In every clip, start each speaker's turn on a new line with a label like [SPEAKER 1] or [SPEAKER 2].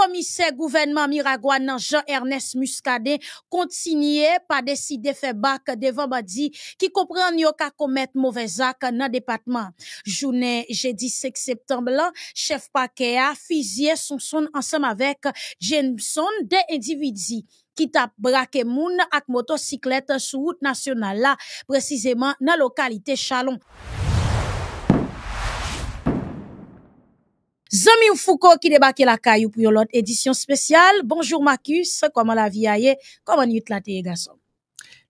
[SPEAKER 1] Commissaire gouvernement gouvernement Jean-Ernest Muscadet par décider de faire bac devant badi qu'il qu'à commettre ka actes dans dans département. Journée jeudi 6 septembre, septembre, chef Pakea son son ensemble avec Jameson de individus qui tap braqué moun ak sur sur route nationale, précisément dans la localité Chalon. Zami Foucault qui débarque la caillou pour l'autre édition spéciale. Bonjour Marcus, comment la vie aille? Comment nous la télé garçon?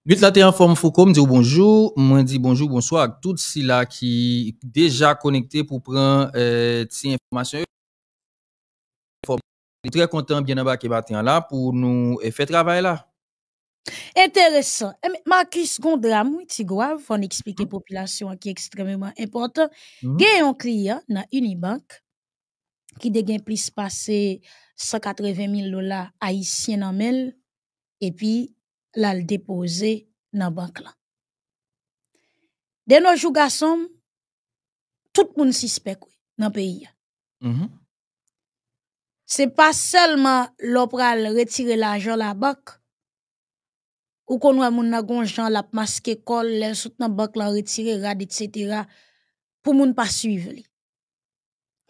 [SPEAKER 2] Nous la télé en forme Foucault, Je dit bonjour, moi dit bonjour, bonsoir à toutes si là qui déjà connecté pour prendre euh, Je informations. Très content bien embarqué matin là pour nous eh, faire travail là.
[SPEAKER 1] Intéressant. Eh, Marcus Gondram, tu grave, on explique hmm. population qui est extrêmement importante. Hmm. Gagne un client dans Unibank qui dégain plus passé 180 000 dollars haïtiens en mail et puis l'a déposé dans banque là de nos jours tout le monde suspecte dans pays Ce mm-hmm. n'est c'est pas seulement l'opral retirer l'argent la banque ou qu'on voit mon nagon Jean la masque col les soutenant banque la retirer etc pour ne pas suivre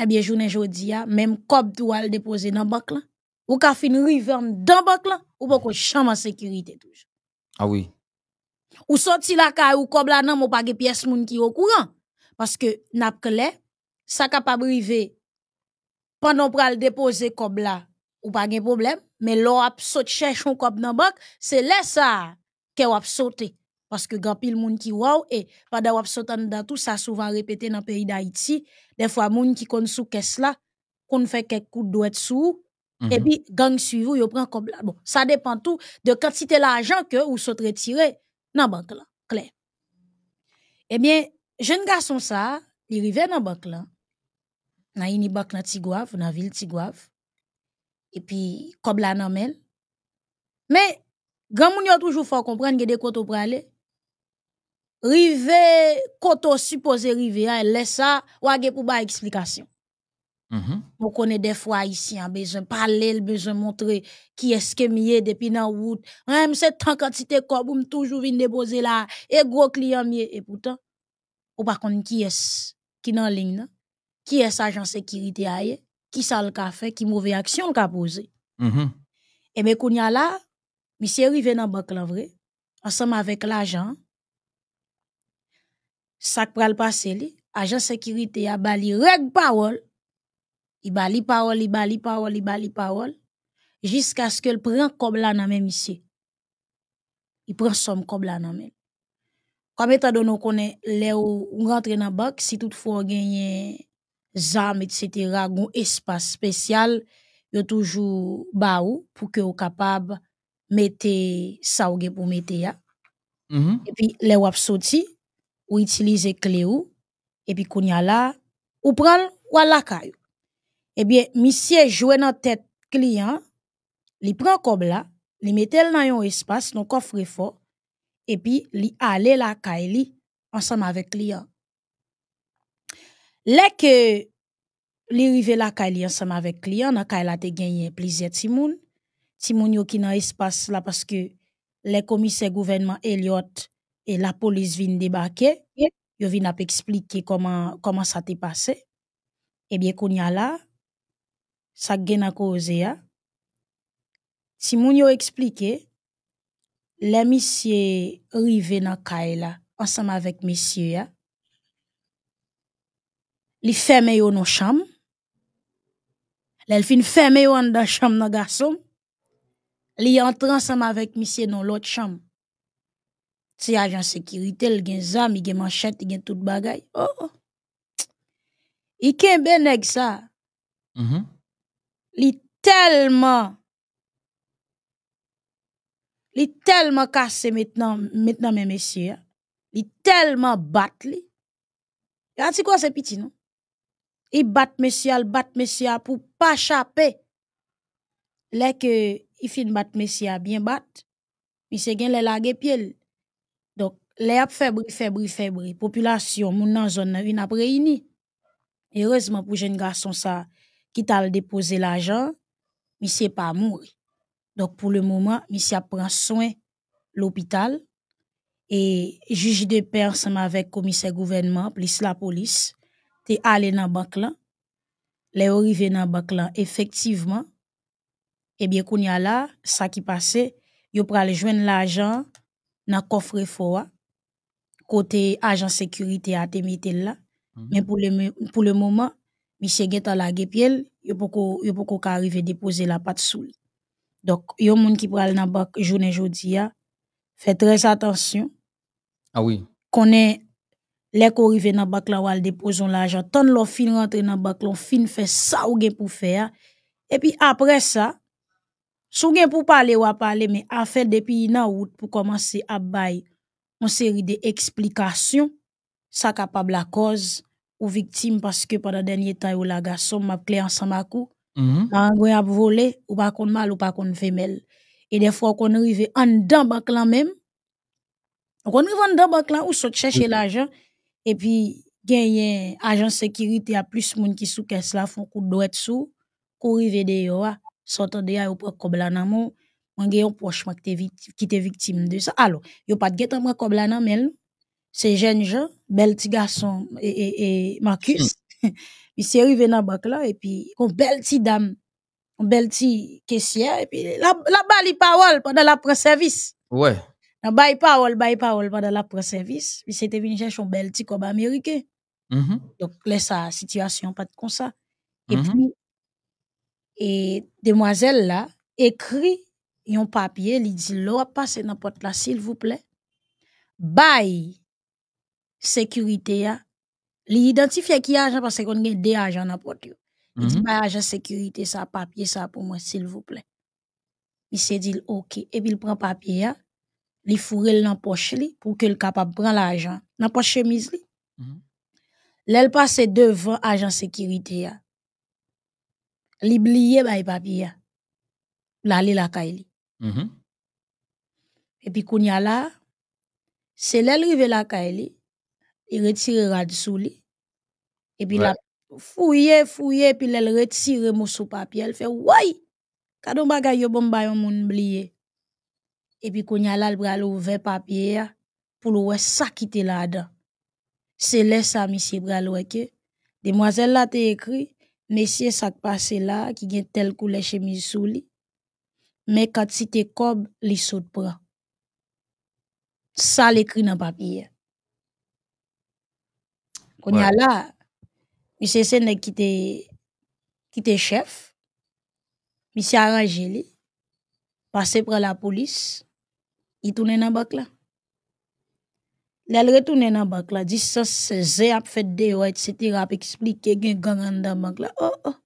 [SPEAKER 1] eh bien, journée jodi a, ah, même cop tout al déposer dans banque là. Ou ka fin river dans banque là, ou pas chambre en sécurité toujours. Ah oui. Ou sorti la caille ou cob là nan pas pa pièce moun qui au courant parce que n'ap clé ça capable river pendant pour pral déposer cob là ou pas gen problème mais l'op saute cherche un cob dans banque c'est là ça que ou ap sauter parce que grand pile moun ki wow, et pada wap sotan dan tout, ça souvent répété dans le pays d'Haïti. Des fois, moun ki kon sou kes la, fait quelques coups de sou, sous et mhm. puis gang suivou, yo prend comme Bon, ça dépend tout de quantité l'argent que ou sot dans nan banque la. clair Eh bien, jeune garçon ça, il arrive dans banque la. Na yini banque la Tigouave, dans ville Tigouave. Et puis, comme la nan Mais, Grand moun yon toujours faut comprendre que des kote pour aller rive koto supposé rive elle hein, laisse ça ou pour ba explication mm -hmm. on connaît des fois ici en hein, besoin parler besoin montrer qui est-ce que mieux depuis dans route même c'est tant quantité comme toujours venir déposer là et gros client mieux et pourtant ou pas connaît qui est qui dans ligne qui est agent sécurité aille qui ça le fait qui mauvaise action le posé mm -hmm. et eh ben, y a là monsieur rive dans banque là vrai ensemble avec l'agent ça prend le passer l'agent agent sécurité a bali reg parole il bali parole il bali parole il bali parole jusqu'à ce qu'il prend comme là dans même ici il prend somme comme là dans même comme étant donné qu'on est là ou rentrer dans banque si toutefois on gagne zam etc. un espace spécial yo toujours ba pour que capable mettre ça ou pour mettre et puis les ou mm-hmm. e sorti ou utiliser clé ou et puis kounya y ou prendre, ou la caillou Eh bien monsieur joue dans tête client il prend comme là il mettel dans un espace dans coffre fort et puis il aller la caille, ensemble avec client là que li rive la caille, ensemble avec client dans caille a te gagné plusieurs timoun timoun yo qui dans espace là parce que les commissaires gouvernement Elliot et la police vient débarquer, yo vient ap expliquer comment comment ça t'est passé. Eh bien qu'on y a là ça a été causé Si moun yo expliqué les messieurs arrivent dans Kaila ensemble avec messieurs ya. Li ferme yo dans chambre. Lèl fin ferme yo dans chambre dans garçon. Li entre ensemble avec monsieur dans l'autre chambre. Ti agent sécurité, il gen zam, il gen manchette, il a tout bagay. Oh, oh Il Il bien nèg ça. Mm-hmm. Il est tellement... tellement est tellement cassé maintenant, maintenant mes messieurs. Il est tellement battu. Y a quoi c'est petit non Il bat messieurs, il bat messieurs pour pas chaper. Là que il fin bat monsieur bien bat. Puis, c'est gain les lagué pied les ap febri febri La population mon nan zone nan vin ap heureusement pour jeune garçon ça qui t'a déposé l'argent il s'est pas mouri donc pour le moment monsieur prend soin l'hôpital et juge de paix ensemble avec commissaire gouvernement plus la police t'es allé dans banque là les arrivé dans banque là effectivement Et bien, qu'on y a là, ça qui passait, yo pral joindre l'argent, le coffre fort, côté agent sécurité a te mis là. Mhm. Mais pour le, pour le moment, monsieur Guetta la Gepiel, il n'y a pas arriver déposer la patte sous Donc, il y a monde qui bak dans banque journée aujourd'hui. fait très attention. Ah oui. Qu'on est les ko arrive dans la banque là l'argent, ton l'on fin rentre dans bak banque, l'on fin fait ça ou pour faire. Et puis après ça, sou gen pou parler ou a pale, mais a fe depuis nan out pou commencer à bailler monseri de eksplikasyon sa kapab la koz ou viktim paske pada denye tay ou la gasom map kli ansan makou, nan an gwen ap vole ou pa kon mal ou pa kon femel. E defwa kon rive andan bak lan men, kon rive andan bak lan ou sot chèche l'ajan, e pi gen yon ajans sekiriti a plus moun ki sou kes la fon kou dwet sou, kou rive de yo a, sot an de ya ou pa koblan nan moun, mon gayon proche moi qui était victime qui était victime de ça alors il a pas de gens comme là nan mel ces jeunes gens bel petit garçon et et, Marcus ils hmm. il s'est arrivé dans banque là et puis une belle petite dame une belle petite caissière et puis la la balle parole pendant la pre service ouais la balle parole balle parole pendant la pre service il s'était venu chercher un belle petit comme américain mm-hmm. donc laisse sa situation pas comme ça et mm-hmm. puis et demoiselle là écrit un papier li di l'eau passe nan porte la s'il vous plaît Bye. sécurité ya li identifie ki agent parce qu'on des agents dans la porte il dit mhm. bay agent sécurité ça, papier ça pour moi s'il vous plaît il se dit OK et puis il prend papier ya li fourre l'an poche li pour que le capable prend l'argent nan poche chemise Lui, mhm. passe devant agent sécurité ya li blie bay papier ya l'aller la kaili Mm -hmm. Et puis, qu'on y a là, c'est l'arrivée la kaili, e il retire rad sous lui, et puis ouais. E e la fouiller, Et puis elle retire mon sous papier, elle fait, ouais, quand on bagaille, bon bayon moun blie. Et puis, qu'on y a là, le ouvert papier, pour le ouais, ça qui était là-dedans. C'est là, ça, monsieur, bral demoiselle là, t'es écrit, Monsieur ça qui passe là, qui gagne telle couleur chemise sous lui, Mè kat si te kob li sot pran. Sa li kri nan papye. Kon ya la, mi se sen de ki te chef. Mi se aranje li. Pase pran la polis. I toune nan bak la. Lè lè toune nan bak la. Di sa se zè ap fèdè, wè et sè tira ap eksplike gen gang an dan bak la. Oh oh.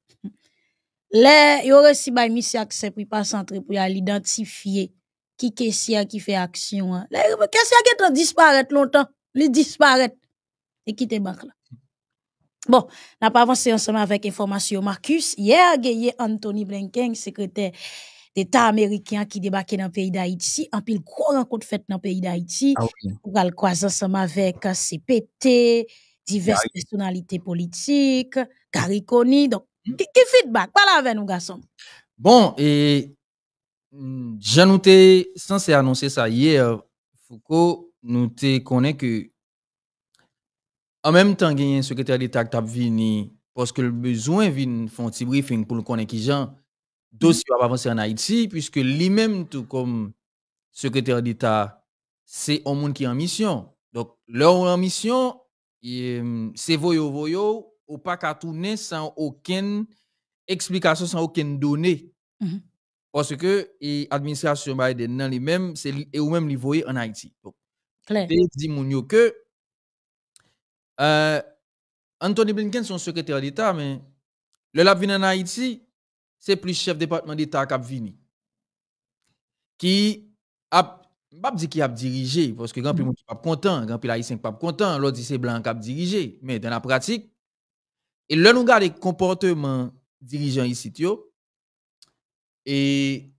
[SPEAKER 1] Le, yore si ba misi akse pri pas pour identifier qui qu'est-ce qui fait action. Le, kesia qui te longtemps. Li disparaît. Et quitte bank là Bon, n'a pas avancé ensemble avec information. Marcus, hier, y a Anthony Blinken, secrétaire d'État américain qui débarquait dans le pays d'Haïti. En pile, quoi rencontre faite dans le pays d'Haïti. pour ah okay. le ensemble avec CPT, diverses personnalités politiques, Gary Donc, quel feedback, feedback? Parle avec nous, garçon. Bon,
[SPEAKER 2] et hmm, j'en noté, censé annoncer ça hier, Foucault, nous te connaît que en même temps, il y a un secrétaire d'État qui a venu parce que le besoin vient de faire un petit briefing pour le connaître qui j'en dossier mm avancer en Haïti, puisque lui-même, tout comme secrétaire d'État, c'est un monde qui est en mission. Donc, leur en mission, hmm, c'est voyou-voyou, ou pas qu'à sans aucune explication, sans aucune donnée. Mhm. Parce que l'administration Biden, les même, c'est ou même li en Haïti. Donc, dit mon que euh, Anthony Blinken, son secrétaire d'État, mais le lab en Haïti, c'est plus chef département d'État qui a vini. Qui a pas dit qui a dirigé, parce que grand mm. monde pas content, grand pile haïtien pas content, l'autre dit c'est blanc qui a dirigé. Mais dans la pratique, et là, nous regardons les comportement dirigeant ici, et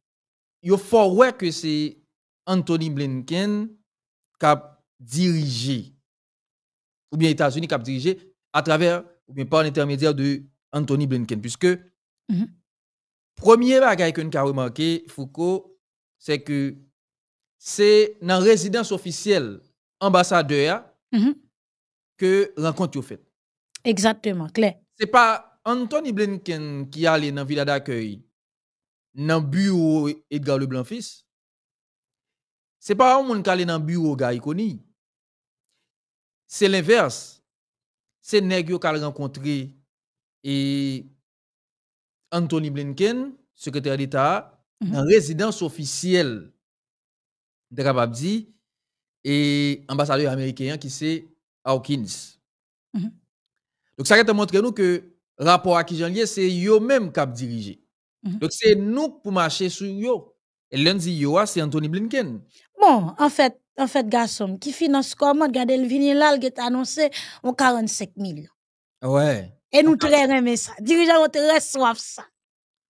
[SPEAKER 2] il faut que c'est Anthony Blinken qui a dirigé, ou bien États-Unis qui a dirigé à travers, ou bien par l'intermédiaire de Anthony Blinken, puisque mhm. premier bagage que nous avons remarqué, Foucault, c'est que c'est dans la résidence officielle ambassadeur mhm. que rencontre est fait
[SPEAKER 1] Exactement, clair.
[SPEAKER 2] Ce n'est pas Anthony Blinken qui allé dans la ville d'accueil, dans le bureau Edgar Leblanc-Fils. C'est pas un monde qui allait dans le bureau Blanc-Fils. C'est l'inverse. C'est nèg qui a rencontré et Anthony Blinken, secrétaire d'État, mhm. dans résidence officielle de Rababdi et ambassadeur américain qui c'est Hawkins. Mhm. Donc ça va te montrer nous que rapport à qui janvier, c'est yo même qui ont dirigé. Mhm. Donc c'est nous pour marcher sur yo Et lundi, dit yo, ah, c'est Anthony Blinken.
[SPEAKER 1] Bon, en fait, en fait, garçon, qui finance comment, regardez le vinyle, là, il est annoncé en 45 000. Ouais. Et nous très mais ça. dirigeant on te soif ça.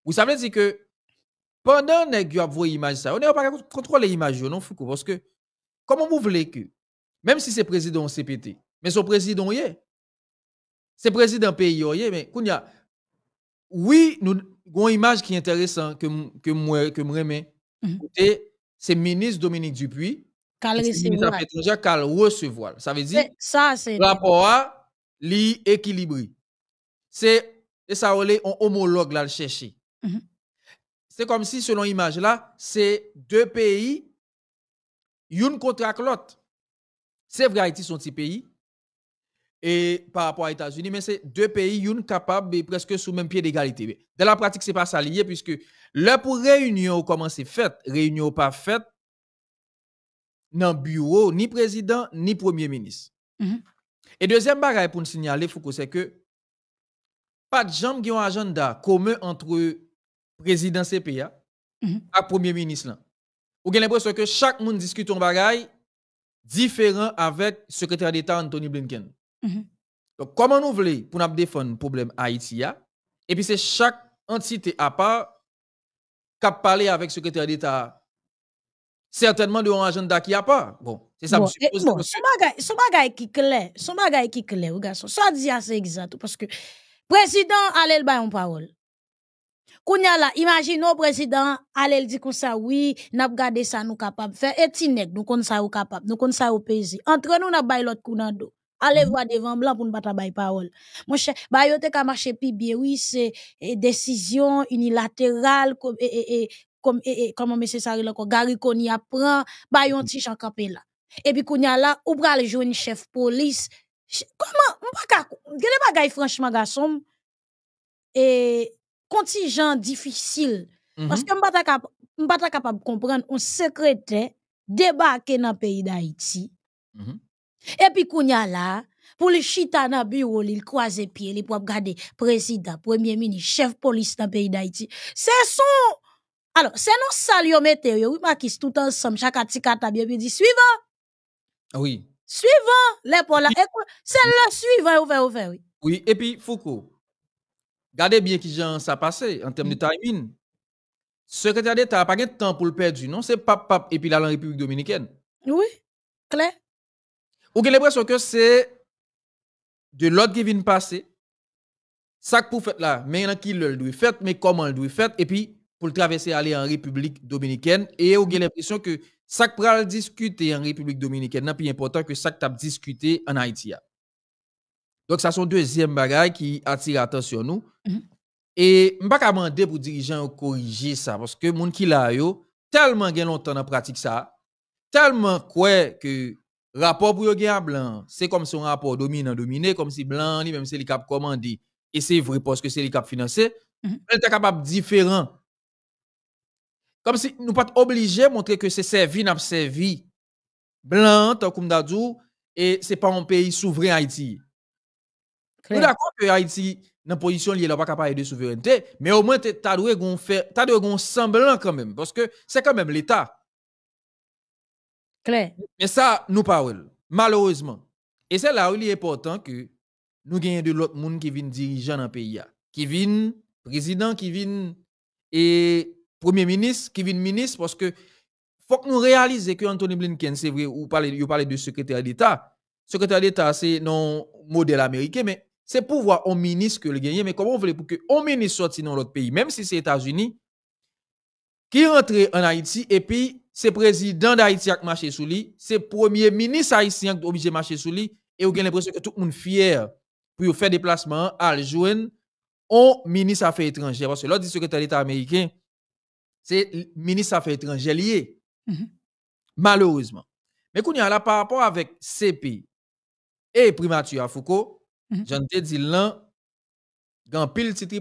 [SPEAKER 2] Vous savez, dire que pendant que vous avez l'image, ça, on n'a pas contrôler l'image, non, Foucault, parce que comment vous voulez que, même si c'est président CPT, mais son président, est, c'est président pays, mais kounya, oui, nous avons une image qui est intéressante que que moi que me mhm. c'est ministre Dominique Dupuis de recevoir étrangère qu'elle reçoit. Ça veut dire
[SPEAKER 1] ça rapport
[SPEAKER 2] à l'équilibre. C'est et ça on homologue là chercher. Mhm. C'est comme si selon l'image là, c'est deux pays une contre l'autre. C'est vrai Haïti son petit pays et par rapport aux États-Unis, mais c'est deux pays, une capable et presque sous même pied d'égalité. Dans la pratique, ce n'est pas ça lié, puisque là pour réunion, comment c'est fait, réunion pas faite, dans bureau, ni président, ni premier ministre. Mm-hmm. Et deuxième bagaille pour nous signaler, Foucault, c'est que pas de gens qui ont un agenda commun entre président CPA mm-hmm. et premier ministre. Là. Ou avez l'impression que chaque monde discute un bagaille différent avec secrétaire d'État Anthony Blinken. Mhm. Donc, comment nous voulons pour nous défendre le problème Haïti Et puis, c'est chaque entité à part qui a parlé avec le secrétaire d'État certainement de un agenda qui a pas. Bon,
[SPEAKER 1] c'est ça, bon, monsieur. Bon, son bagay, son qui clair, son bagay qui clair, ou garçon. Ça dit assez exact, parce que président allez le bayon parole. Kounya là, imaginons président allez-le dit comme ça, oui, n'a gardé ça nous capable faire et nous kon ça ou capable, nous kon ça au pays. Entre nous n'a pas l'autre coup dans dos. Allez mhm. voir devant blanc pour ne pas travailler parole. Mon cher, bah, yo ka marché pi bien, oui, c'est eh, décision unilatérale, comme, eh, eh, comme, et, comment Monsieur Sarri l'encore, Gary Koni apprend, bah, yon mhm. ti chan campé là. Et puis, kounya là, ou pral une chef police. Comment, m'pa ka, gèle bagay franchement, garçon, et contingent difficile. Parce mhm. que m'pa ta ta capable de comprendre, un secrétaire débarqué dans le pays d'Haïti. Et puis là là, pour le le bureau li, croise pied, pieds, li pou regarder président, premier ministre, chef police dans le pays d'Haïti. C'est son, Alors, c'est non sal yo oui, ma tout ensemble chaque article bien bien dit, suivant. Oui. Suivant, les pour e le suivant, ouvert, ouvert, oui.
[SPEAKER 2] Oui, et puis Foucault, gardez bien qui genre ça passé en termes de mm. timing, pas pas de temps pour le perdre non? C'est pap, pap, puis la République dominicaine Oui, clair. Ou gen l'impression que c'est de l'autre qui vient passer. Ça pour faire là, maintenant qui le doit faire, mais comment le doit faire, et puis pour le traverser aller en République dominicaine. Et ou gen l'impression que ça pour pral discuter en République dominicaine, c'est plus important que ça que discuter discuté en Haïti. Donc ça sont deuxième bagage qui attire l'attention nous. Mm-hmm. Et je ne pas demander pour dirigeants corriger ça parce que les gens qui l'ont tellement longtemps dans pratique ça, tellement quoi que Rapport pour à blanc, c'est comme si un rapport dominant-dominé, comme si blanc ni même c'est le cap commandé. Et c'est vrai parce que c'est le cap financé. Mm est capable différent. Comme si nous pas obligés de montrer que c'est servi, n'a servi. Blanc, tant comme d'adou, et c'est pas un pays souverain Haïti. Nous d'accord que Haïti, dans position n'est pas capable de souveraineté, mais au moins, tu as un semblant quand même, parce que c'est quand même l'État. Mais ça, nous parlons, malheureusement. Et c'est là où il est important que nous gagnions de l'autre monde qui vient dirigeant dans le pays. Qui vient président, qui vient et premier ministre, qui vient ministre, parce que faut que nous réalisions que Anthony Blinken, c'est vrai, vous parlez, vous parlez de secrétaire d'État. Secrétaire d'État, c'est non modèle américain, mais c'est pouvoir au ministre que le gagner. Mais comment vous voulez pour que un ministre sorte dans l'autre pays, même si c'est États-Unis, qui rentre en Haïti et puis c'est président d'Haïti qui marché sous lui, c'est premier ministre haïtien qui obligé marcher sous lui et vous avez l'impression que tout le monde fier pour faire déplacement à jouer on ministre affaires étrangères parce que l'autre secrétaire d'État américain c'est ministre affaires étrangères lié. Mhm. Malheureusement. Mais qu'on y a là par rapport avec CP et primature à Foucault, mm -hmm. j'en te dit l'an, grand pile petit qui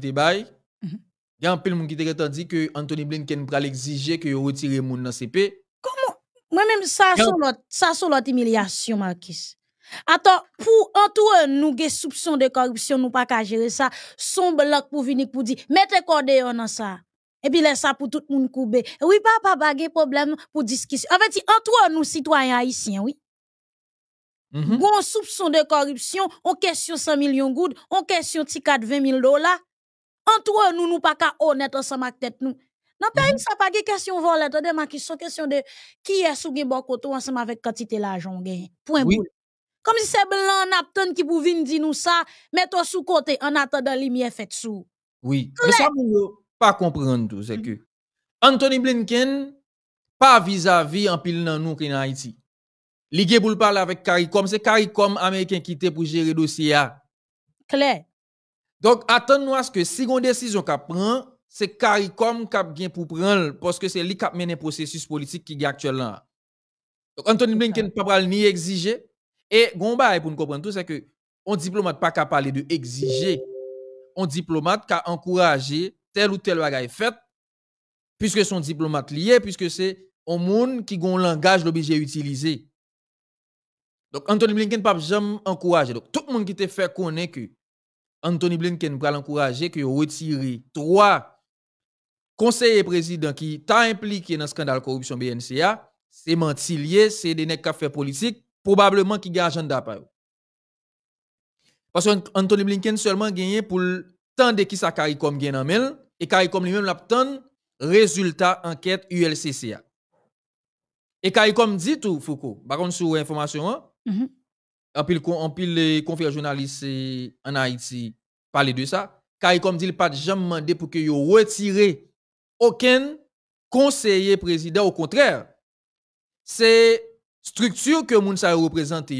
[SPEAKER 2] te baille, mhm. Yan pil moun ki te reta di ke Anthony Blaine ken pral exije ke yo retire moun nan sepe.
[SPEAKER 1] Komo? Mwen men sa sou lot, sa sou lot emilyasyon, Marquis. Atan, pou an tou an nou ge soubson de korupsyon, nou pa ka jere sa, son blok pou vinik pou di, mette kode yo nan sa. E pi le sa pou tout moun koube. E wipa pa bagye problem pou diskisyon. An ve ti, an tou an nou sitwayan a yisyen, wii. Mhm. Gou an soubson de korupsyon, an kesyon 100 milyon goud, an kesyon ti kat 20 mil dola. Entre nous, nous pas qu'à honnête ensemble avec tête nous. Non, mhm. ça -hmm. pas une pas question vol, attendez, ma question, question de qui est sous bon coton ensemble avec quantité l'argent gagné. Point oui. Comme si c'est blanc, Napton qui pouvait nous dire nous ça, mets-toi sous côté en attendant lumière faite sous.
[SPEAKER 2] Oui. Mais ça, vous ne pas comprendre tout, c'est mhm. que Anthony Blinken, pas vis-à-vis en pile dans nous qui en Haïti. L'idée pour parler avec CARICOM, c'est CARICOM américain qui était pour gérer le dossier. Claire. Donc, attendons à ce que si on décision qu'on prend, c'est CARICOM qui bien pour prendre, parce que c'est lui qui a mène le processus politique qui est actuellement. Donc, Anthony Blinken ne pas ni exiger. Et, Gomba, pour nous comprendre tout, c'est que un diplomate pas qu'à parler de exiger. Un diplomate qu'à encourager tel ou tel bagaille fait, puisque son diplomate lié, puisque c'est un monde qui a un langage l'objet utiliser. Donc, Anthony Blinken ne peut jamais encourager. Donc, tout le monde qui te fait connaître que Anthony Blinken va l'encourager que retirer trois conseillers présidents qui t'a impliqué dans le scandale corruption BNCA, c'est mentilier, c'est des nègres fait politique, probablement qui gagne agenda Parce que Anthony Blinken seulement gagné pour de qui sa CARICOM gagne en et comme lui-même l'abtend résultat enquête ULCCA. Et comme dit tout, Foucault, par contre, sur information, hein, mm-hmm. en pile en journalistes en Haïti parler de ça. Car comme dit, il pas jamais demandé pour que vous retirez aucun conseiller président. Au contraire, c'est structure que moun représente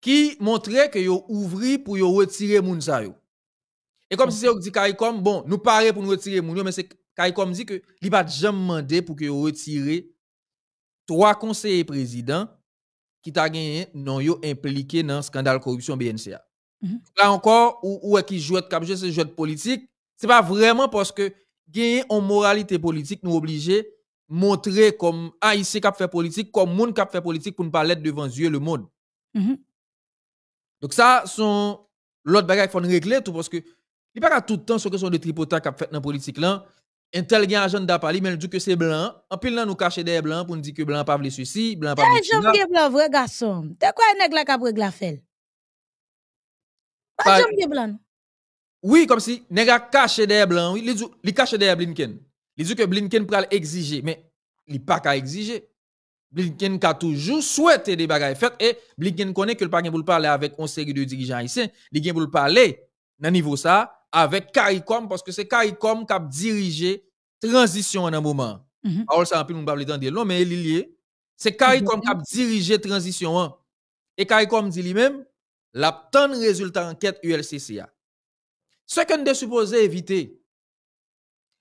[SPEAKER 2] qui montrait que vous ouvri pour yo retirer moun yo. Et comme si c'est dit CARICOM, bon, nous parlons pour nous retirer moun mais c'est CARICOM dit que li pas jamais demandé pour que vous retirez trois conseillers présidents qui t'a gagné non yo impliqué dans scandale corruption BNCA. Mhm. Là encore, ou, est qui joue de cap c'est jeu de politique. C'est pas vraiment parce que gagner en moralité politique nous à montrer comme haïtien qui fait politique, comme monde qui fait politique pour ne pas l'être devant yeux le monde. Mhm. Donc ça, sont l'autre bagage faut régler tout parce que il pas tout le temps sur sont de tripotage qui fait dans politique là. Un tel gen agenda parli, mais il dit que c'est blanc. En pile nous cacher des blancs pour nous dire que blanc pas voulu ceci, blanc pas voulu eh,
[SPEAKER 1] vrai garçon. quoi un nègre qui a la fête?
[SPEAKER 2] Oui, comme si nègre caché des blancs, oui, il cache des Blinken. Il dit que Blinken pral exiger, mais il pas qu'à exiger. Blinken a toujours souhaité des bagages faites et Blinken connaît que le pas pour parler avec un série de dirigeants ici. il gagne pour parler dans niveau ça avec CARICOM parce que c'est CARICOM qui a dirigé transition en un moment. Alors ça en plus nous pas de long mais il y est. C'est CARICOM qui a dirigé transition hein. Et CARICOM dit lui-même tonne résultat enquête ULCCA. Ce que nous supposé éviter,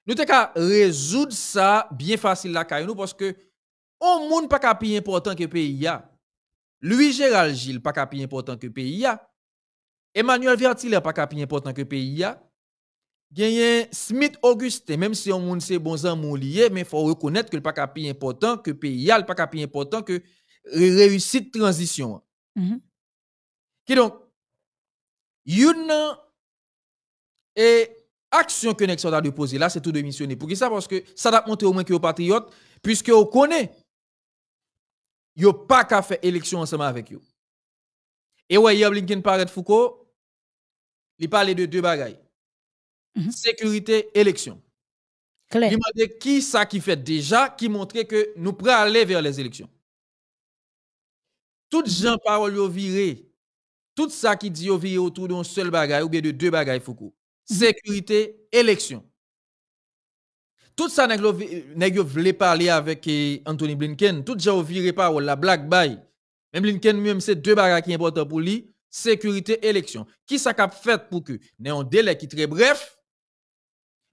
[SPEAKER 2] nous devons résoudre ça bien facile là, nous, parce que on monde pas capi important que le pays. Louis Gérald Gilles pas capi important que le pays. Emmanuel Vertiller pas capi important que le a Smith Auguste. même si on moun se bon zan moun mais faut reconnaître que le pas capi important que le pays, le pas capi important que réussite transition. Mhm. Qui donc, une et action que a de poser. là, c'est tout démissionné. Pour qui ça? Parce que ça a montrer au moins que vous patriote, puisque vous connaissez, a pas qu'à faire élection ensemble avec vous. Et ouais, il y a paraît Foucault, il parle de deux bagailles. Mhm. Sécurité, élection. Claire. Il m'a dit qui ça qui fait déjà, qui montrait que nous prêts aller vers les élections. Toutes mhm. gens parole, viré. Tout ça qui dit au vie autour d'un seul bagage ou bien de deux bagages, Foucault. Mm-hmm. Sécurité, élection. Tout ça, nèg voulait parler avec eh, Anthony Blinken. Tout ça, viré par la black bay. Même Blinken, même, c'est deux bagages qui sont importants pour lui. Sécurité, élection. Qui ça cap fait pour que, dans un délai qui est très bref,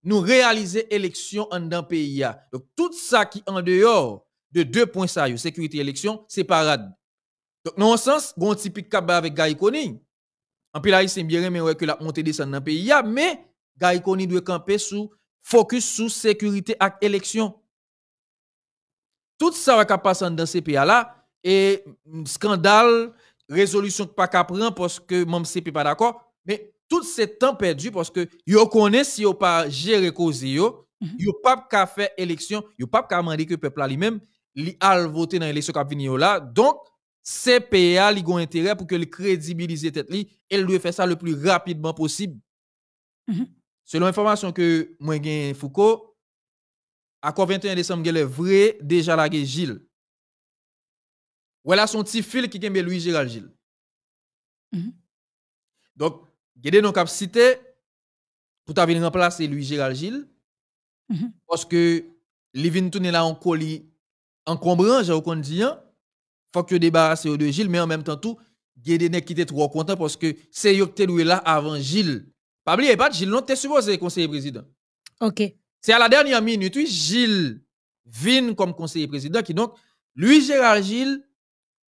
[SPEAKER 2] nous réaliser élection en dans pays. Donc, tout ça qui en dehors de deux points ça, sécurité, élection, c'est parade. Donc, non sens, bon typique kaba avec Gary Koni. En pile haïtien bien mais ouais que la montée descend dans le pays mais Gary doit camper sous focus sous sécurité et élection. Tout ça va passer dans ces pays là et mm, scandale, résolution pas qu'à parce que même CP pas d'accord, mais tout ce temps perdu parce que yo connaît si yo pas gérer cause yo, mhm. yo pas qu'à faire élection, yo pas qu'à demander que peuple lui-même li al voter dans l'élection qui là. Donc CPA li gon intérêt pour que le crédibiliser tête et lui faire ça le plus rapidement possible. Mhm. Selon information que moi gen Foucault, à 21 décembre est vrai déjà la Gilles. Voilà son petit fil qui gen lui Gérald Gilles. Mhm. Donc garder non capacités cité pour ta remplacer lui Gérald Gilles mhm. parce que li vin tourner là en colis encombrant j'ai au hein faut que débarrasser de Gilles, mais en même temps tout, il trop content parce que c'est yo qui là avant Gilles. Pas oublier, pas Gilles, non, t'es supposé conseiller président. OK. C'est à la dernière minute, oui, Gilles vient comme conseiller président qui donc, lui, Gérard Gilles,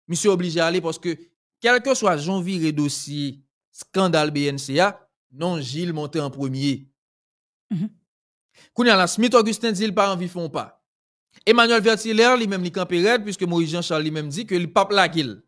[SPEAKER 2] monsieur obligé à aller parce que, quel que soit Jean Viré dossier, scandale BNCA, non, Gilles montait en premier. Mhm. Kounia la Smith Augustin dit pas envie font pas. Emmanuel Vertilère, lui-même li campé puisque Moïse Jean-Charles lui-même dit que le pape la qu'il.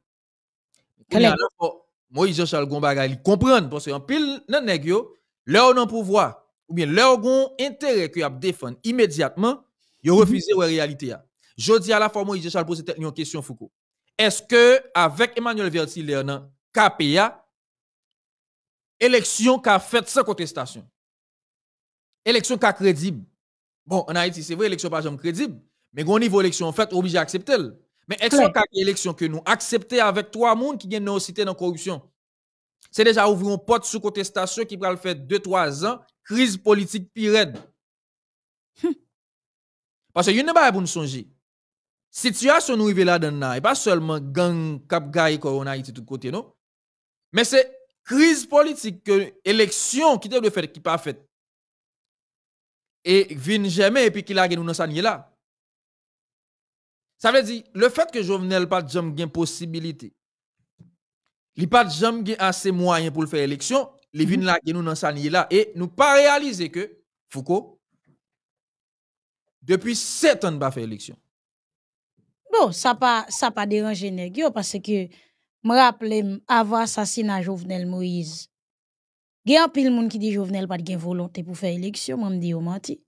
[SPEAKER 2] Moïse Jean-Charles Gombaga comprend, parce qu'en pile nan nèg yo, leur non pouvoir ou bien leur gon intérêt que a défendre immédiatement, yo mhm. refuser la réalité Je dis à la fois Moïse Jean-Charles pose une question Foucault. Est-ce que avec Emmanuel Vertilaire dans KPA élection qu'a fait sans contestation. Élection qu'a crédible. Bon, en Haïti, c'est vrai, élection pas jamais crédible. Mais au niveau élection, en fait, obligé d'accepter. Mais est-ce une l'élection que nous accepter avec trois monde qui ont cité dans la corruption? C'est déjà ouvrir une porte sous contestation qui va le faire deux, trois ans, crise politique pire. Hum. Parce que vous a pas pour nous songer. Situation nous là dedans et pas seulement gang cap gay corona Haïti tout côté non. Mais c'est crise politique élection qui devait faire qui pas faite. Et vient jamais et puis qui la nous dans là. Ça veut dire, le fait que Jovenel pas de jamais possibilité, il pas de assez moyens pour faire élection, il mhm. vient là, nous dans sa là, et nous pas réaliser que Foucault, depuis 7 ans, n'a pas faire élection.
[SPEAKER 1] Bon, ça pas ça pas déranger parce que me rappelle avoir de Jovenel Moïse. Gen un pile monde qui dit Jovenel pas de volonté pour faire élection, je me dit au menti.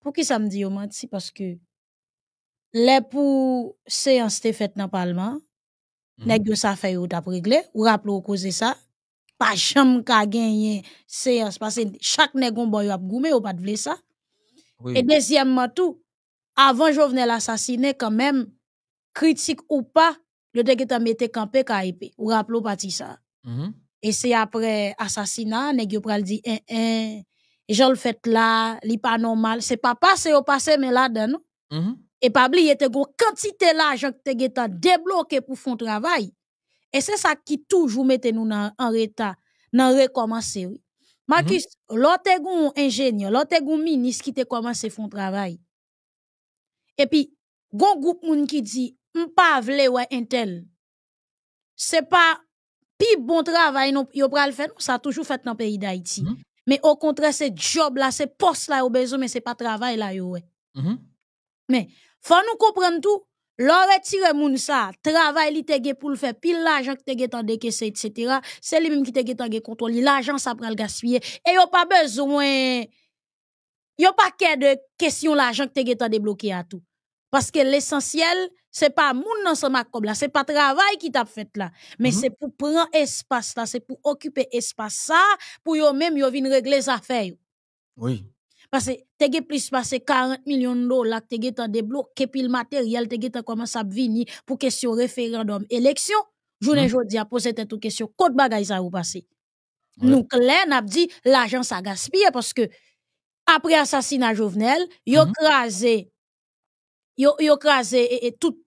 [SPEAKER 1] Pour qui ça me dit au menti parce que les pour séance te faite dans parlement mhm. nèg yo ça fait ou t'a e réglé ou rappel ou causez ça pas jamais ka gagner séance parce que chaque nèg bon yo a goumé ou pas de ça et deuxièmement tout avant venais l'assassiner quand même critique ou pas le te a mette mhm. campé ka IP ou rappel ou dit ça et c'est après assassinat nèg yo pral dit un eh, un eh, je le fait là li pas normal c'est pas passé au passé mais là dedans nous. Mhm. Et pas oublier, t'es gros quantité l'argent que t'es débloqué pour faire travail. Et c'est ça qui toujours mette nous en retard, nan recommencer. Marcus, mhm. l'autre est ingénieur, l'autre gon ministre qui te commence à travail. Et puis, gon groupe moun qui dit, ne vle pas un tel. C'est pas pi bon travail, non, fait, non, ça a toujours fait dans le pays d'Haïti. Mhm. Mais au contraire, c'est job là, c'est poste là, au besoin, mais c'est pas travail là, mhm. Mais, faut nous comprendre tout. L'on retire moun sa, travail li te pour le faire, pile l'argent que te tan etc. C'est lui-même qui te tan contrôle, l'argent ça prend le gaspiller. Et yon pas besoin, yon pas qu'à de question l'argent que te tan débloqué à tout. Parce que l'essentiel, c'est pas moun nan ce makob là, c'est pas travail qui t'a fait là, mais mhm. c'est pour prendre espace là, c'est pour occuper espace ça, pour yon même yon vin régler affaires. Oui. Parce que tu as plus passe 40 millions de dollars, te ge tan débloqué, puis le matériel, te as commencé commence à venir pour question référendum. Élection, journée mm. jodi a posé tout question. quest bagay sa ou passe? Ouais. Nous, clair, n'a dit, l'agence a gaspillé parce que, après assassinat Jovenel, yo mhm. craser yo, yo krasé, et, tout,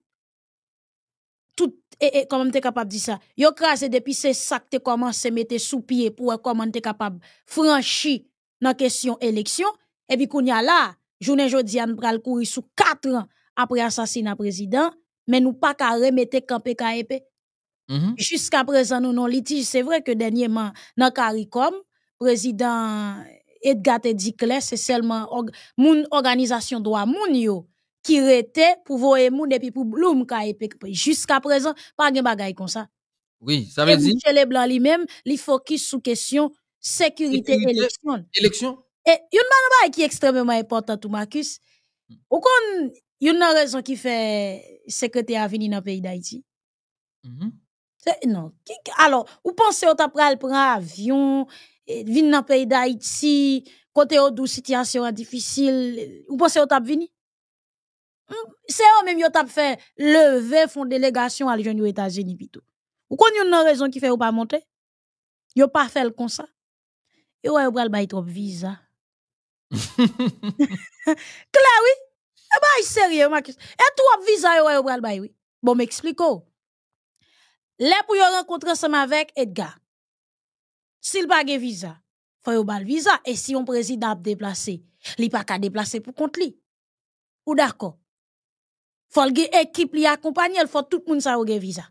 [SPEAKER 1] tout, et, comment t'es capable de dire ça? Yo krasé depuis ce sac te commence à mettre sous pied pour comment t'es capable franchir la question élection. Et puis, quand y a là, journée jeudi, on pral courrier sous quatre ans après l'assassinat assassinat président, mais nous pas qu'à remettre campé camp mm-hmm. Jusqu'à présent, nous non litige. C'est vrai que dernièrement, dans CARICOM, président Edgar te c'est seulement l'organisation de organisation droit qui était pour voir moun et puis pour bloom KEP. Jusqu'à présent, pas de bagaille comme ça.
[SPEAKER 2] Oui, ça veut dire.
[SPEAKER 1] les Leblanc lui-même, il focus sur la question sécurité, sécurité élection. Élection? Et eh, une chose qui est extrêmement importante, Marcus, Il qu'on y a une raison qui fait secrétaire à venir dans le pays d'Haïti? Mm-hmm. Non. Alors, vous pensez que vous avez un avion, eh, venir dans le pays d'Haïti, côté où la situation difficile, vous pensez que vous avez venu? C'est eux même qui ont fait lever fond délégation à l'Union aux États-Unis plutôt. Ou Il y a une raison qui fait ou pas monter? Ils pas fait comme ça. Ils ont pris trop de visa. Claire, oui. Eh ben, sérieux, Marcus. Et toi, visa, yo, yo, eh, bay, oui. Bon, m'explique. Là pour yon rencontrer ensemble avec Edgar. S'il pas de visa, faut yo bal visa. Et si on président a déplacé, li pas qu'à déplacer pour compte li. Ou d'accord? Faut l'équipe équipe li il faut tout le monde sa yo visa.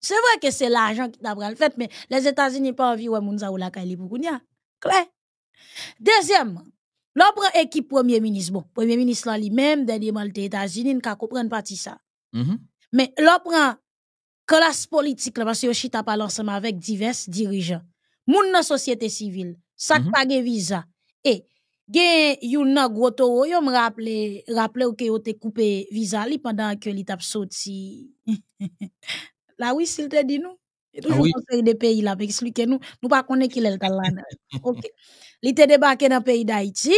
[SPEAKER 1] C'est vrai que c'est l'argent qui t'a le fait, mais les États-Unis pas envie ouais moun sa ou la kaili pour kounya. Claire. Dezyem, lopre ekip premier minis bon, premier minis lan li menm denye malte etazinin ka koupren pati sa Men mm-hmm. lopre klas politik la, bas yoshi tapal ansama vek divers dirijan Moun nan sosyete sivil, sakpage mm-hmm. viza E gen yon nan grotoro, yon m raple ou ke yote koupe viza li pandan ke li tap sot si La wisil te dinou Et toujours dans des pays là, expliquez-nous. Nous ne connaissons pas qui est là. OK. Il était débarqué dans le pays d'Haïti.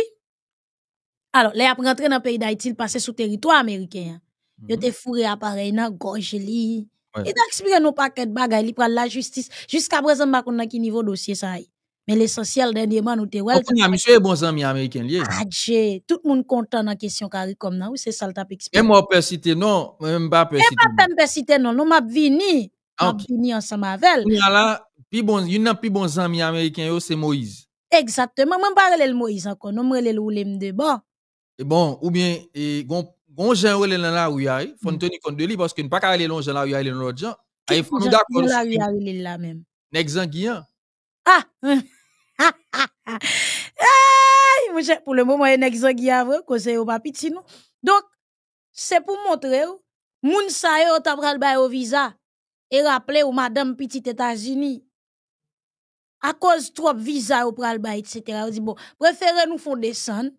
[SPEAKER 1] Alors, il est rentré dans le pays d'Haïti, il passait sous territoire américain. Il mm -hmm. était fourré à pareil, dans gorge. Li. Ouais. Il a expliqué nos paquets de bagages, il prend la justice. Jusqu'à présent, on n'a qu'un niveau dossier ça. Mais l'essentiel, dernièrement, nous t'es Ok,
[SPEAKER 2] monsieur est bon ami américain. Lié. Ah,
[SPEAKER 1] tout le monde content dans la question carré comme ça. c'est ça le tap expliqué? Et moi,
[SPEAKER 2] persiste non, même pas persiste. Et pas
[SPEAKER 1] même persiste non, non, m'a vini ap jouni Il y a
[SPEAKER 2] puis bon bon ami yo, c'est Moïse.
[SPEAKER 1] Exactement, moi parle le Moïse encore, nou Moïse. ou de bon.
[SPEAKER 2] Et bon, ou bien, gon jen ou la ou faut mm. tenir de lui de que ne pas la ou gens la
[SPEAKER 1] ou il là Ah! Ha! Ay! pour le moment mwen nek zan au papi c'est pour montrer moun sa visa et rappeler ou madame Petit États-Unis à cause trop visa ou pral etc. Ou dit bon, préférez nous font descendre,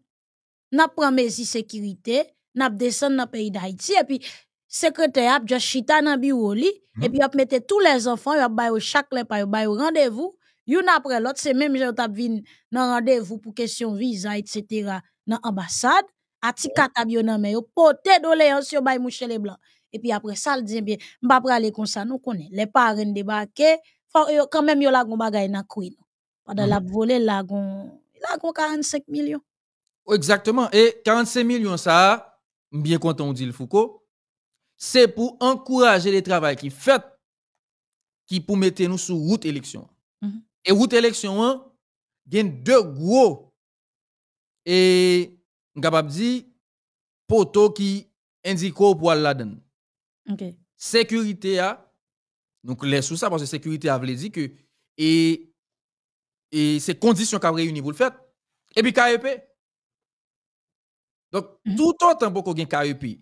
[SPEAKER 1] n'a prenons mes sécurité, n'a descendre dans pays d'Haïti, et puis, secrétaire, j'a chita dans bureau mhm. et puis, y'a mis tous les enfants, y'a a mis chaque les y'a bay rendez-vous, Une après l'autre, c'est même, j'ai tap mis rendez-vous pour question visa, etc. dans ambassade, a ti katab yon nan me, y'a sur doléans yon bay les blancs et puis après ça, le dit, eh bien, pas aller comme ça, nous connaissons. Les parents débarqués, eh, eh, quand même, ils la gon choses qui koui. Pendant mhm. la volée, la gon, la 45 millions.
[SPEAKER 2] Oh, exactement. Et 45 millions, ça, bien content, on dit le Foucault, c'est pour encourager les travail qui fait, qui pour mettre nous sur route élection. Mhm. Et route élection, il y a deux gros, et, capable dit, poteau qui indique pour la Sécurité a, donc les sous ça, parce que sécurité a voulu dire que, et, et ces conditions qu'a réunies pour le faire, et puis KEP. Donc, mhm. tout autant pour qu'on KEP,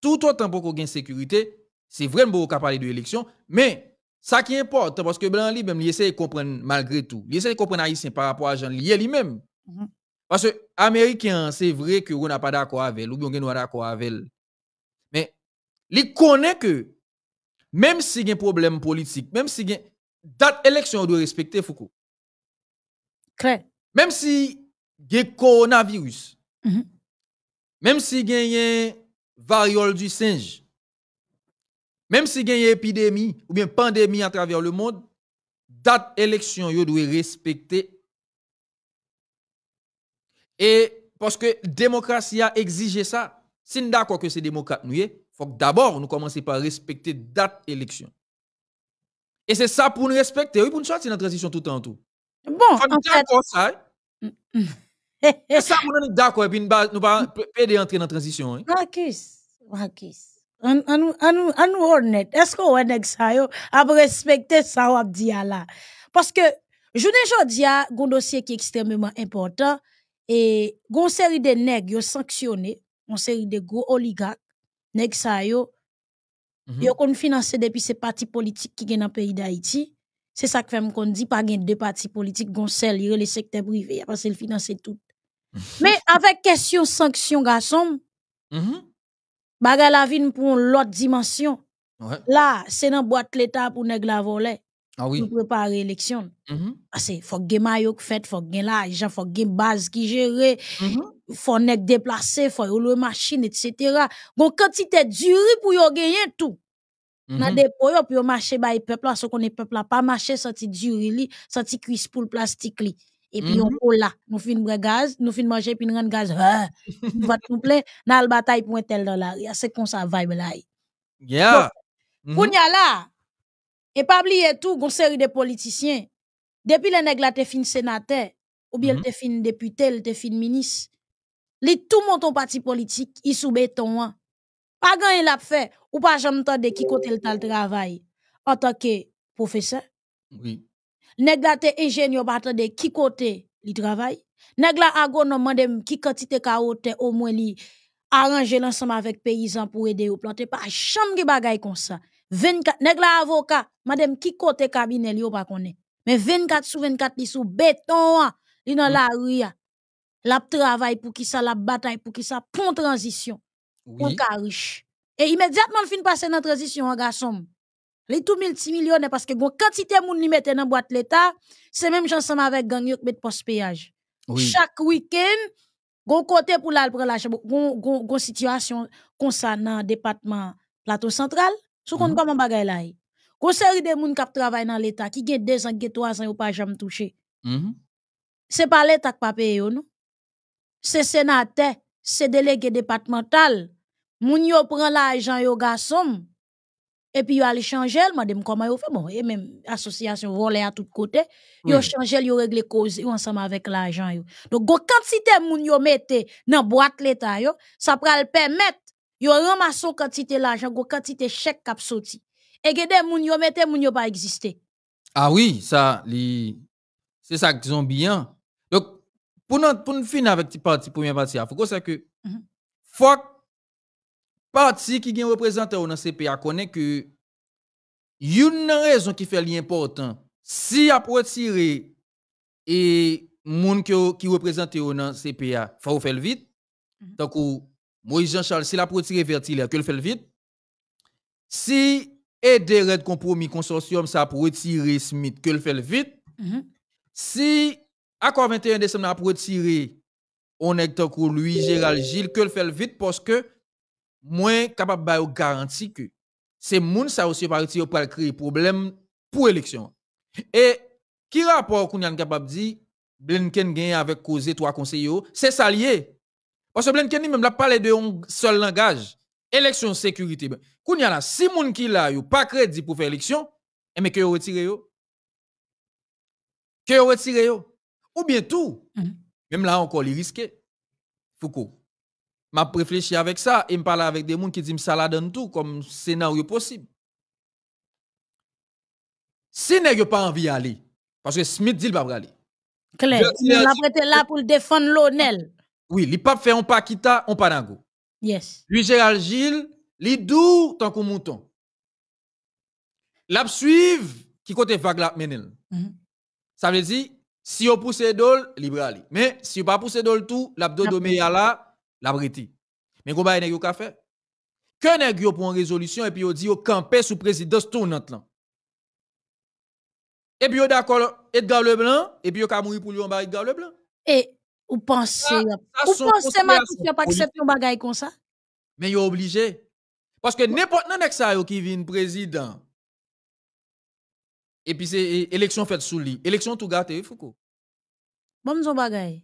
[SPEAKER 2] tout autant pour qu'on sécurité, c'est vraiment beaucoup qu'à parler de l'élection, mais ça qui importe, parce que Blanc lui-même, il essaie de comprendre malgré tout, il essaie de comprendre Haïtien par rapport à Jean lié lui-même. Mhm. Parce que Américain, c'est vrai qu'on n'a pas d'accord avec, ou bien on n'a pas d'accord avec. Il connaît que même s'il y a un problème politique, même s'il y a date élection doit respecter Foucault. Même si y a coronavirus, -hmm. même s'il y a variole du singe, même s'il y a une épidémie ou bien pandémie à travers le monde, date élection doit respecter. Et parce que démocratie a exigé ça. Si d'accord que c'est démocrate nous faut que d'abord nous commençons par respecter date élection. Et c'est ça pour nous respecter, oui, pour nous sortir dans la transition tout en tout. Bon, faut en fait... ça. Hein? Mm, mm. c'est ça pour nous d'accord et puis nous pas aider mm. entrer dans la transition. Hein?
[SPEAKER 1] Marcus, Marcus. nous honnête. est qu'on ou honnête, ça ou respecter ça ou ap dit là parce que je il y a un dossier qui est extrêmement important, Et une série de nègres yo Une Une série de gros oligarques nèg sa yo mhm. yo kon depuis ces partis politiques qui gen dans pays d'Haïti c'est ça que fait me dit pas gen deux partis politiques gon sel le secteur privé parce qu'il financer tout mais avec question sanction garçon mhm. baga la vin pour l'autre dimension là c'est dans boîte l'état pour nèg la voler ah oui. pour préparer l'élection. Il mm -hmm. que faut que maillot fait, faut que l'argent, faut que base qui gère faut déplacé, déplacer, faut le machine, etc. quand Bon, quantité duré pour gagner tout. Nan mhm. dépôt marcher par le peuple, parce qu'on est peuple, pas marché sans ti durée li, sans cuis cuisse pour le plastique li. Et puis, mhm. on est là, Nous fin de gaz, nous finissons manger, puis nous rendons gaz. On hein? va tout plein dans la bataille pour un tel dans la C'est comme ça, mais là.
[SPEAKER 3] Yeah. Mhm. Pour nous
[SPEAKER 1] là, et pas oublier tout, une série de politiciens. Depuis le nègre là, t'es fin sénateur, ou bien t'es fin député, t'es fin ministre. Li tout monton parti politique, il sous béton. Pas gagne l'a fait ou pas jamais de qui côté le tal travail en tant que professeur. Oui. Nèg la ingénieur pas de qui côté li travail. Nèg la agronome mande qui quantité carotte au moins li arranger l'ensemble avec paysan pour aider au planter pas jamais de bagaille comme ça. 24 nèg avocat madame qui côté cabinet li ou pas connaît. Mais 24 sur 24 li sous béton li dans la rue la travail pour qui ça, la bataille pour qui ça, pont transition. Oui. On ka riche. Et immédiatement, fin passer dans transition, en garçon. Les tout multimillionnaires, parce que gon quantité moun li mette dans boîte l'État, c'est même ensemble avec gang yon met post péage. Oui. Chaque week-end, gon côté pour la prendre la gon, gon, gon situation concernant département plateau central. Sou kon mm comment bagay la Gon série de moun kap travail dans l'État, qui gen 2 ans, gen 3 ans, ou pas jamais touché. Mm C'est pas l'État qui pas non? c'est sénateur, c'est délégué départemental. Moun yo prend l'argent yo garçon et puis yo aller changer, madame me comment yo fait bon et même association volée à tout côté, yo mm. changer, yo régler cause ensemble avec l'argent yo. Donc go quantité moun yo mette dans boîte l'état yo, ça pral permettre yo ramasser quantité l'argent, go quantité chèque kap sorti. Et gede moun yo mette moun yo pas exister.
[SPEAKER 2] Ah oui, ça li c'est ça qu'ils ont bien. Pour nous, finir avec le parti, premier parti il faut que, le mhm. parti qui est représenté dans CPA connaît que, une raison qui fait l'important, si a retiré et gens qui au dans CPA, faut faire vite. Mhm. Donc, Moïse Jean-Charles, si la retiré vertile, que le fait vite. Si aider red compromis consortium ça pour retirer Smith que le fait vite. Mhm. Si quoi 21 décembre, a retiré on est tant lui, Gérald Gilles, que le fait vite parce que moins capable de garantir que c'est moun ça aussi parti pour créer problème pour élection. Et qui rapport qu'on est capable de dire Blinken gagne avec causé trois conseillers, c'est ça lié. Parce que Blinken même l'a parlé de un seul langage, élection sécurité. Ben, qu'on y a là si moun qui là yo pas crédit pour faire élection, et eh, mais que retirer retiré yo. Que yo ou bien tout. Mhm. Même là encore, il risque. Foucault. M'a réfléchi avec ça et me parle avec des gens qui disent ça la donne tout comme scénario possible. Si n'a pas envie d'aller, parce que Smith dit qu'il va pas aller.
[SPEAKER 1] Claire, il a prêté là pour défendre l'ONEL.
[SPEAKER 2] Oui, il pas fait un pas quitta, un pas Yes. Lui, Gérald Gilles, il doux tant qu'on mouton. L'absuive qui côté vague la menel. Mhm. Ça veut dire, si vous poussez d'ol, libre Mais si vous pas poussez d'ol tout, l'abdo yala, là, l'abriti. Mais vous avez un café. Que vous yo pour une résolution et puis vous dit vous camper sous présidence tournante là. Et puis vous d'accord Edgar Leblanc et puis vous ka mourir pour lui en bas Edgar Leblanc.
[SPEAKER 1] Et vous pensez vous pensez pouvez pas accepter un bagage comme ça?
[SPEAKER 2] Mais vous obligé parce que n'importe nèg ça qui vient président et puis c'est élection faite sous lui. Élection tout gâté, Foucault.
[SPEAKER 1] Bon, son bagay.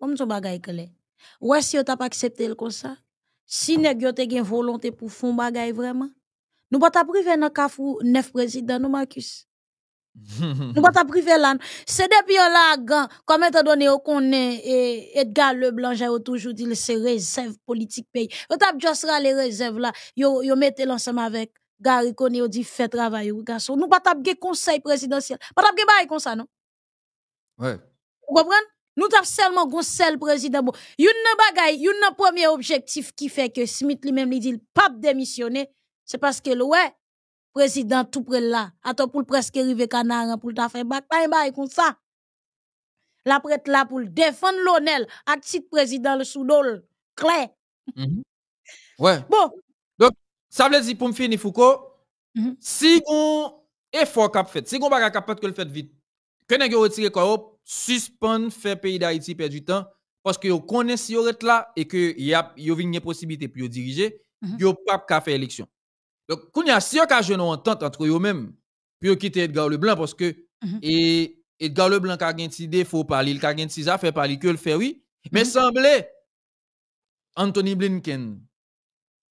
[SPEAKER 1] Bon, son bagay, Kele. Ouais, si t'as pas accepté le comme ça, si nèg yo te gen volonté pour fond bagay vraiment, nous pas t'a privé dans kafou neuf président nous Marcus. nous pas t'a privé là. C'est depuis là quand comme étant donné au conné et Edgar Leblanc a toujours dit c'est réserve politique pays. On t'a juste les réserves là, yo yo mettez l'ensemble avec Gary Kone yo di fè travay yo, pas pas patap conseil présidentiel pas pas de conseil comme ça, non? Ouais. Vous comprenez? Nous tap seulement gon sel président bon. Yon nan bagay, yon nan premier objectif qui fait que Smith lui-même li dit pape pas c'est parce que que le président tout près là attends pour presque arriver canaran pour ta faire bac pas comme ça la prête là pour défendre l'honneur acte président le soudol clair
[SPEAKER 2] mm ouais bon ça veut dire, pour me finir, Foucault, mhm. si on effort fait, si on ne peut fait que le fait vite, que n'est-ce retirer quoi, suspendre faire pays d'Haïti perdre du temps, parce que vous connaissez si vous là et que y a une possibilité pour diriger, vous ne pouvez pas faire élection. Donc, quand y a si vous en entente entre eux-mêmes, puis vous quitter Edgar Leblanc, parce que mhm. et, Edgar Leblanc a un petit faut parler, il a un il affaire parler, que le fait oui, mais mhm. semblait Anthony Blinken,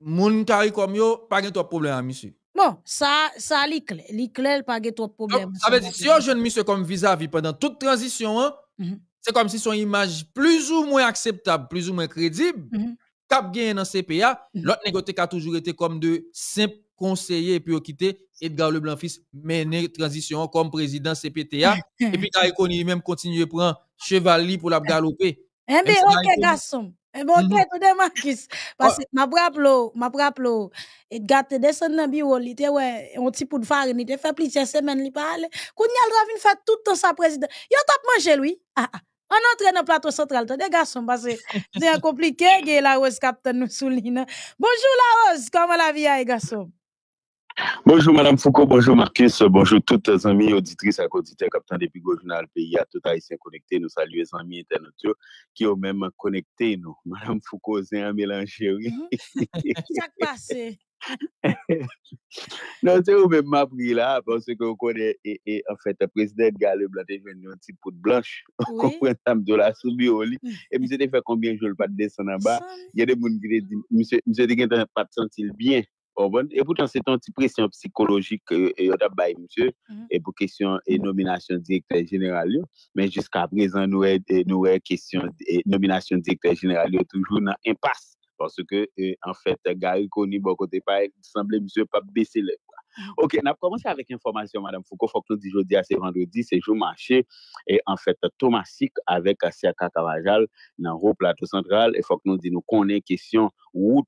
[SPEAKER 2] moun kari comme yo, pas de problème, monsieur.
[SPEAKER 1] Bon, ça, ça, l'iklè, pa pas de problème. ça veut dire, si
[SPEAKER 2] un jeune monsieur comme vis-à-vis pendant toute transition, hein, mhm. c'est comme si son image plus ou moins acceptable, plus ou moins crédible, mm cap gain dans CPA, mhm. l'autre l'autre a toujours été comme de simple conseiller puis quitter Edgar Leblanc fils mener transition comme président CPTA et puis lui même continuer prendre chevalier pour la galoper. Eh bien, OK garçon.
[SPEAKER 1] Et eh, bon, t'es tout de Parce que ma braplo, ma braplo, et gâte descend dans le bureau, il ouais, on tient pour de farine, il était fait plusieurs semaines, il parle. Kounia, il doit venir faire tout dans sa président Il a tapé manger, lui. Ah, ah. On entraîne dans le plateau central, t'es des garçons, parce que c'est compliqué, la rose, capitaine, nous souligne. Bonjour, la rose, comment la vie, hein, les garçons?
[SPEAKER 4] Bonjour Madame Foucault, bonjour Marcus, bonjour toutes les amis auditrices et auditeurs, captains des pigots du Nalpeya, toutes les haïtiens connectés, nous saluons les amis internationaux qui ont même connecté nous. Madame Foucault, c'est un mélanger. Mm-hmm. Qu'est-ce qui passe? Non, c'est ou même ma pri là, parce qu'on connaît en fait le président de Galles-le-Blanc, il y a un petit peu de blanche, on comprend un peu de la soumille au lit, et monsieur t'a fait combien de jours le pas de descendre en bas, il y a des bonnes grèves, monsieur t'a dit qu'il n'y a pas de sensile bien, E poutan se ton ti presyon psikolojik yo da bay msye, e euh, pou kesyon euh, e nominasyon direkter jeneral yo, men jiska prezan nou e kesyon e nominasyon direkter jeneral yo toujou nan impas, pwase ke euh, en fèt gari koni bo kote pa e disamble msye pa besele. Ok, nan pkomanse avèk informasyon, madame Fouko, fòk nou di jodi a se vendredi, se jou mwache, e en fèt Thomas Sik avèk a se akat avajal nan rou plato sentral, e fòk nou di nou konen kesyon... wout,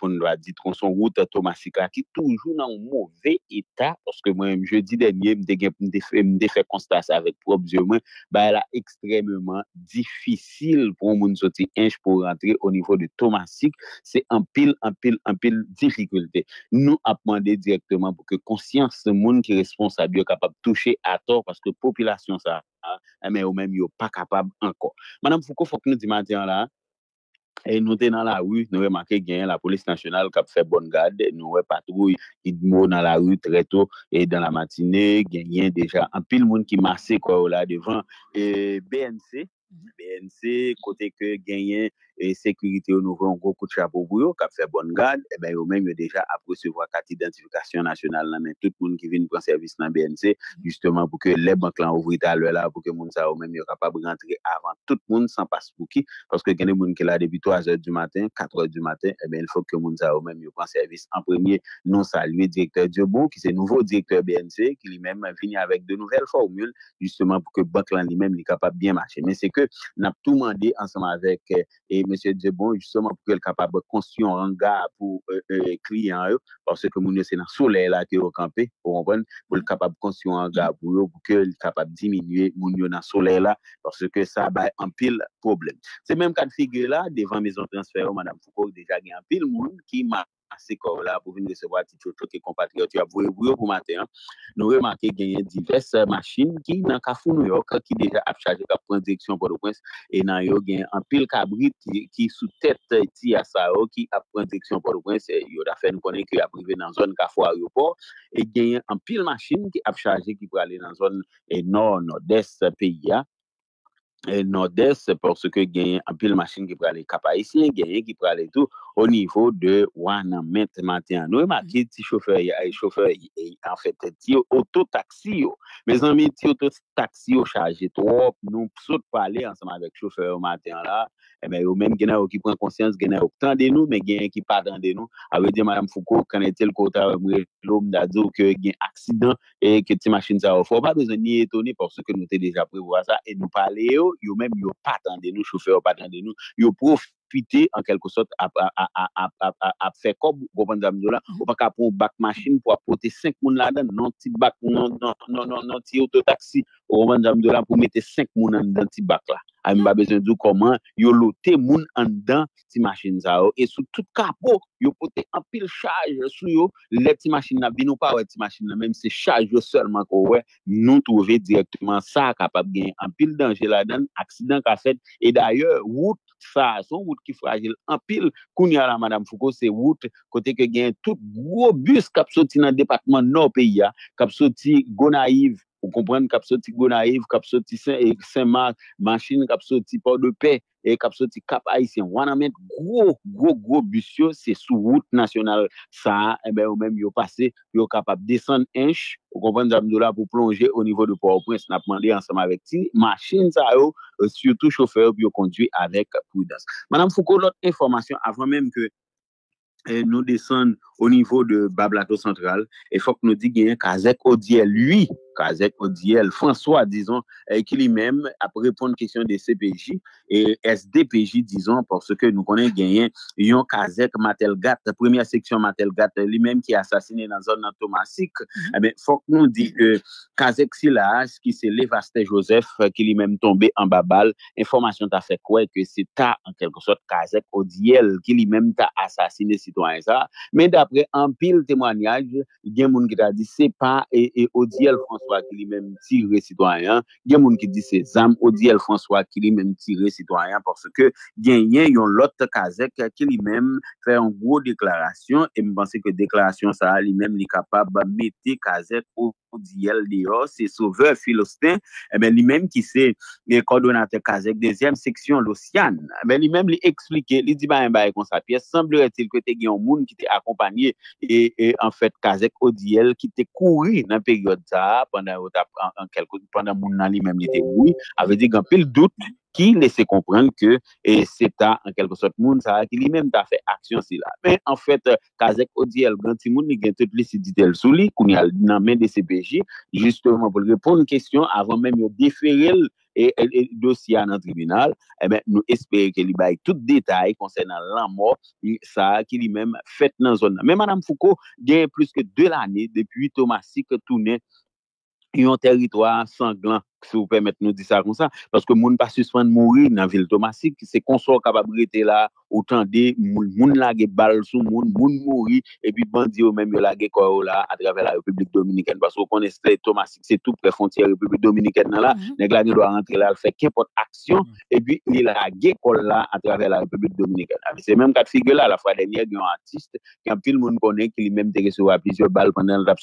[SPEAKER 4] pou nou a ditron son wout a Thomas Sika ki toujou nan mou ve eta, oske mwen jè di denye mdè fè konstase avèk pou objè mwen, bè la ekstremèman difisil pou moun soti enj pou rentre o nivou de Thomas Sika, se anpil anpil anpil difikultè. Nou apmande direktèman pou ke konsyans moun ki responsa bi yo kapab touche ator, paske popilasyon sa mè ou mè mi yo pa kapab anko. Manan pou kou fok nou dimantyan la, E nou te nan la rou, nou remake genyen la polis nasyonal kap fe bon gad, nou repatrou, id mou nan la rou treto, e dan la matine, genyen deja, an pil moun ki mase kwa ou la devan e BNC. Mm-hmm. BNC, côté que gagner et sécurité au nouveau, un gros coup de chapeau pour eux, fait bonne garde, et eh bien, eux-mêmes, déjà à recevoir carte d'identification nationale, mais tout le monde qui vient prendre service dans BNC, mm-hmm. justement, pour que les banques là ouvrent à l'heure là, pour que les gens eux-mêmes, capable capables de rentrer avant tout le monde sans passe pour qui, parce que les gens qui là depuis 3 h du matin, 4 h du matin, et eh bien, il faut que les gens eux même service. En premier, nous saluer directeur Diobon, qui le nouveau directeur BNC, qui lui-même venu avec de nouvelles formules, justement, pour que banque là lui-même, est capable bien marcher. Mais c'est N ap tou mande ansama vek eh, e Monsie Djebon Justement pou ke l kapab konsyon an ga Pou eh, eh, kli an yo Pou se ke moun yo se nan sole la ki yo kampe Pou l kapab konsyon an ga Pou ke l kapab diminye moun yo nan sole la Pou se ke sa bay an pil problem Se menm kat figure la Devan mizan transfero Moun ki ma assez corps là pour venir recevoir Tu as matin. Hein. Nous qu'il y diverses machines qui dans New York qui déjà a chargé prendre direction Port-au-Prince et dans un pile cabrit qui sous tête qui a direction Port-au-Prince et fait nous qu'il a privé dans zone Kafou aéroport et a un pile machine qui a chargé qui pour aller dans zone eh, nord nord-est pays hein. E Nord-Est, sepòk seke genye, anpil machin ki prale kapa, isi genye ki prale tout, o nivou de, wan nan met, maten an nou, e maten mm. ti choufer, e choufer, en fèt, ti yo, oto taksi yo, men san men ti yo, to taksi yo, chaje trop, nou, sot prale ansama, vek choufer, o maten la, e men yo, men genye yo ki pran konsyans, genye yo, tan den nou, men genye ki pa tan den nou, avè diye, madame Foucault, kanè tel kouta, mwen lom dadou, yo mèm yo patande nou, choufer yo patande nou yo pouf pite, en kelko sot, ap fekob, ou pa kapon ou bak machine pou apote 5 moun la dan, non ti bak, non ti auto-taxi, ou pa kapon ou bak machine pou apote 5 moun la dan ti bak la. A mi ba bezendou koman, yo lote moun an dan ti machine za ou, et sou tout kapon, yo apote an pil charge sou yo, le ti machine nan, binou pa we ti machine nan, menm se charge yo solman kowe, nou touve direktman sa kapap gen an pil danger la dan, aksidant ka set, et daye, ou fasa, son wout ki fagil, apil koun yara Madame Foucault se wout kote ke gen tout wobus kapsoti nan departman nou peyi ya kapsoti gonaiv Vous comprenez cap sorti Gonaïve, cap sorti Saint-Marc, machine cap sorti Port-de-Paix et cap sorti Cap Haïtien. On a met gros gros gros bus c'est sous route nationale ça et eh ben même yo passé, yo capable descendre inch, vous comprenez là pour plonger au niveau de Port-au-Prince, n'a demandé ensemble avec ti machine ça euh, surtout chauffeur pour conduit avec prudence. Madame Foucault, l'autre information avant même que eh, nous descendons au niveau de Bablato Central. il faut que nous disions qu'il y a un lui, Kazek Odiel, François, disons, euh, qui lui-même a répondu à la question des CPJ et SDPJ, disons, parce que nous connaissons gagné Yon Kazek Matelgat, première section Matelgat, lui-même qui est assassiné dans la zone automatique. Mhm. Eh il faut que nous disions que Kazek Silas, qui s'est Lévasté Joseph, euh, qui lui-même tombé en babal, information t'a fait quoi que c'est ta, en quelque sorte, Kazek Odiel, qui lui-même t'a assassiné citoyen ça. Mais d'après un pile témoignage, il y a un monde qui t'a dit, c'est pas et, Odiel François ki li menm ti re-sitwayan. Gen moun ki di se zam Odiel François ki li menm ti re-sitwayan porske gen yen yon lot kazek ki li menm fè yon gro deklarasyon e mi panse ke deklarasyon sa li menm li kapab mette kazek o Odiel deyo se soveur filostin e eh menm li menm ki se kon donate kazek dezyem seksyon l'osyan. E eh menm li menm li eksplike li di ba yon bayekon sa piye semblerè til kote gen moun ki te akompanyè e en fèt kazek Odiel ki te kouri nan peryode za pandan moun nan li menm li te ouy ave di gen pil dout ki lese konpren ke e, se ta an kelkosot moun sa akili menm ta fe aksyon si la. En fèt, kazek odi el ganti moun ni gen te plesiditel sou li kou ni al nan men de se peji pou lèpon n kèsyon avon menm yo defeyel dosya nan tribunal nou espèye ke li baye tout detay konsè nan lan mòt sa akili menm fèt nan zon nan. Menm anam Fouko gen plus ke 2 lanè depi Thomas Sik tounè un territoire sanglant si ou pèmète nou di sa kon sa, paske moun pasi sou an mouri nan vil Tomasik, se konsol kapabriti la, outan de moun lage bal sou moun, moun mouri, epi bandi ou mèm yo lage kwa ou la atrave la Republik Dominikèn, paske ou kon estre Tomasik, se tou pre fonti a Republik Dominikèn nan la, neg la ni do a rentre la, al fèkè pot aksyon, epi li lage kwa ou la atrave la Republik Dominikèn. Se mèm kat figye la, la fwa denye, yon artiste, yon film moun konè, ki li mèm teke sou apis yo bal, kwen nan rap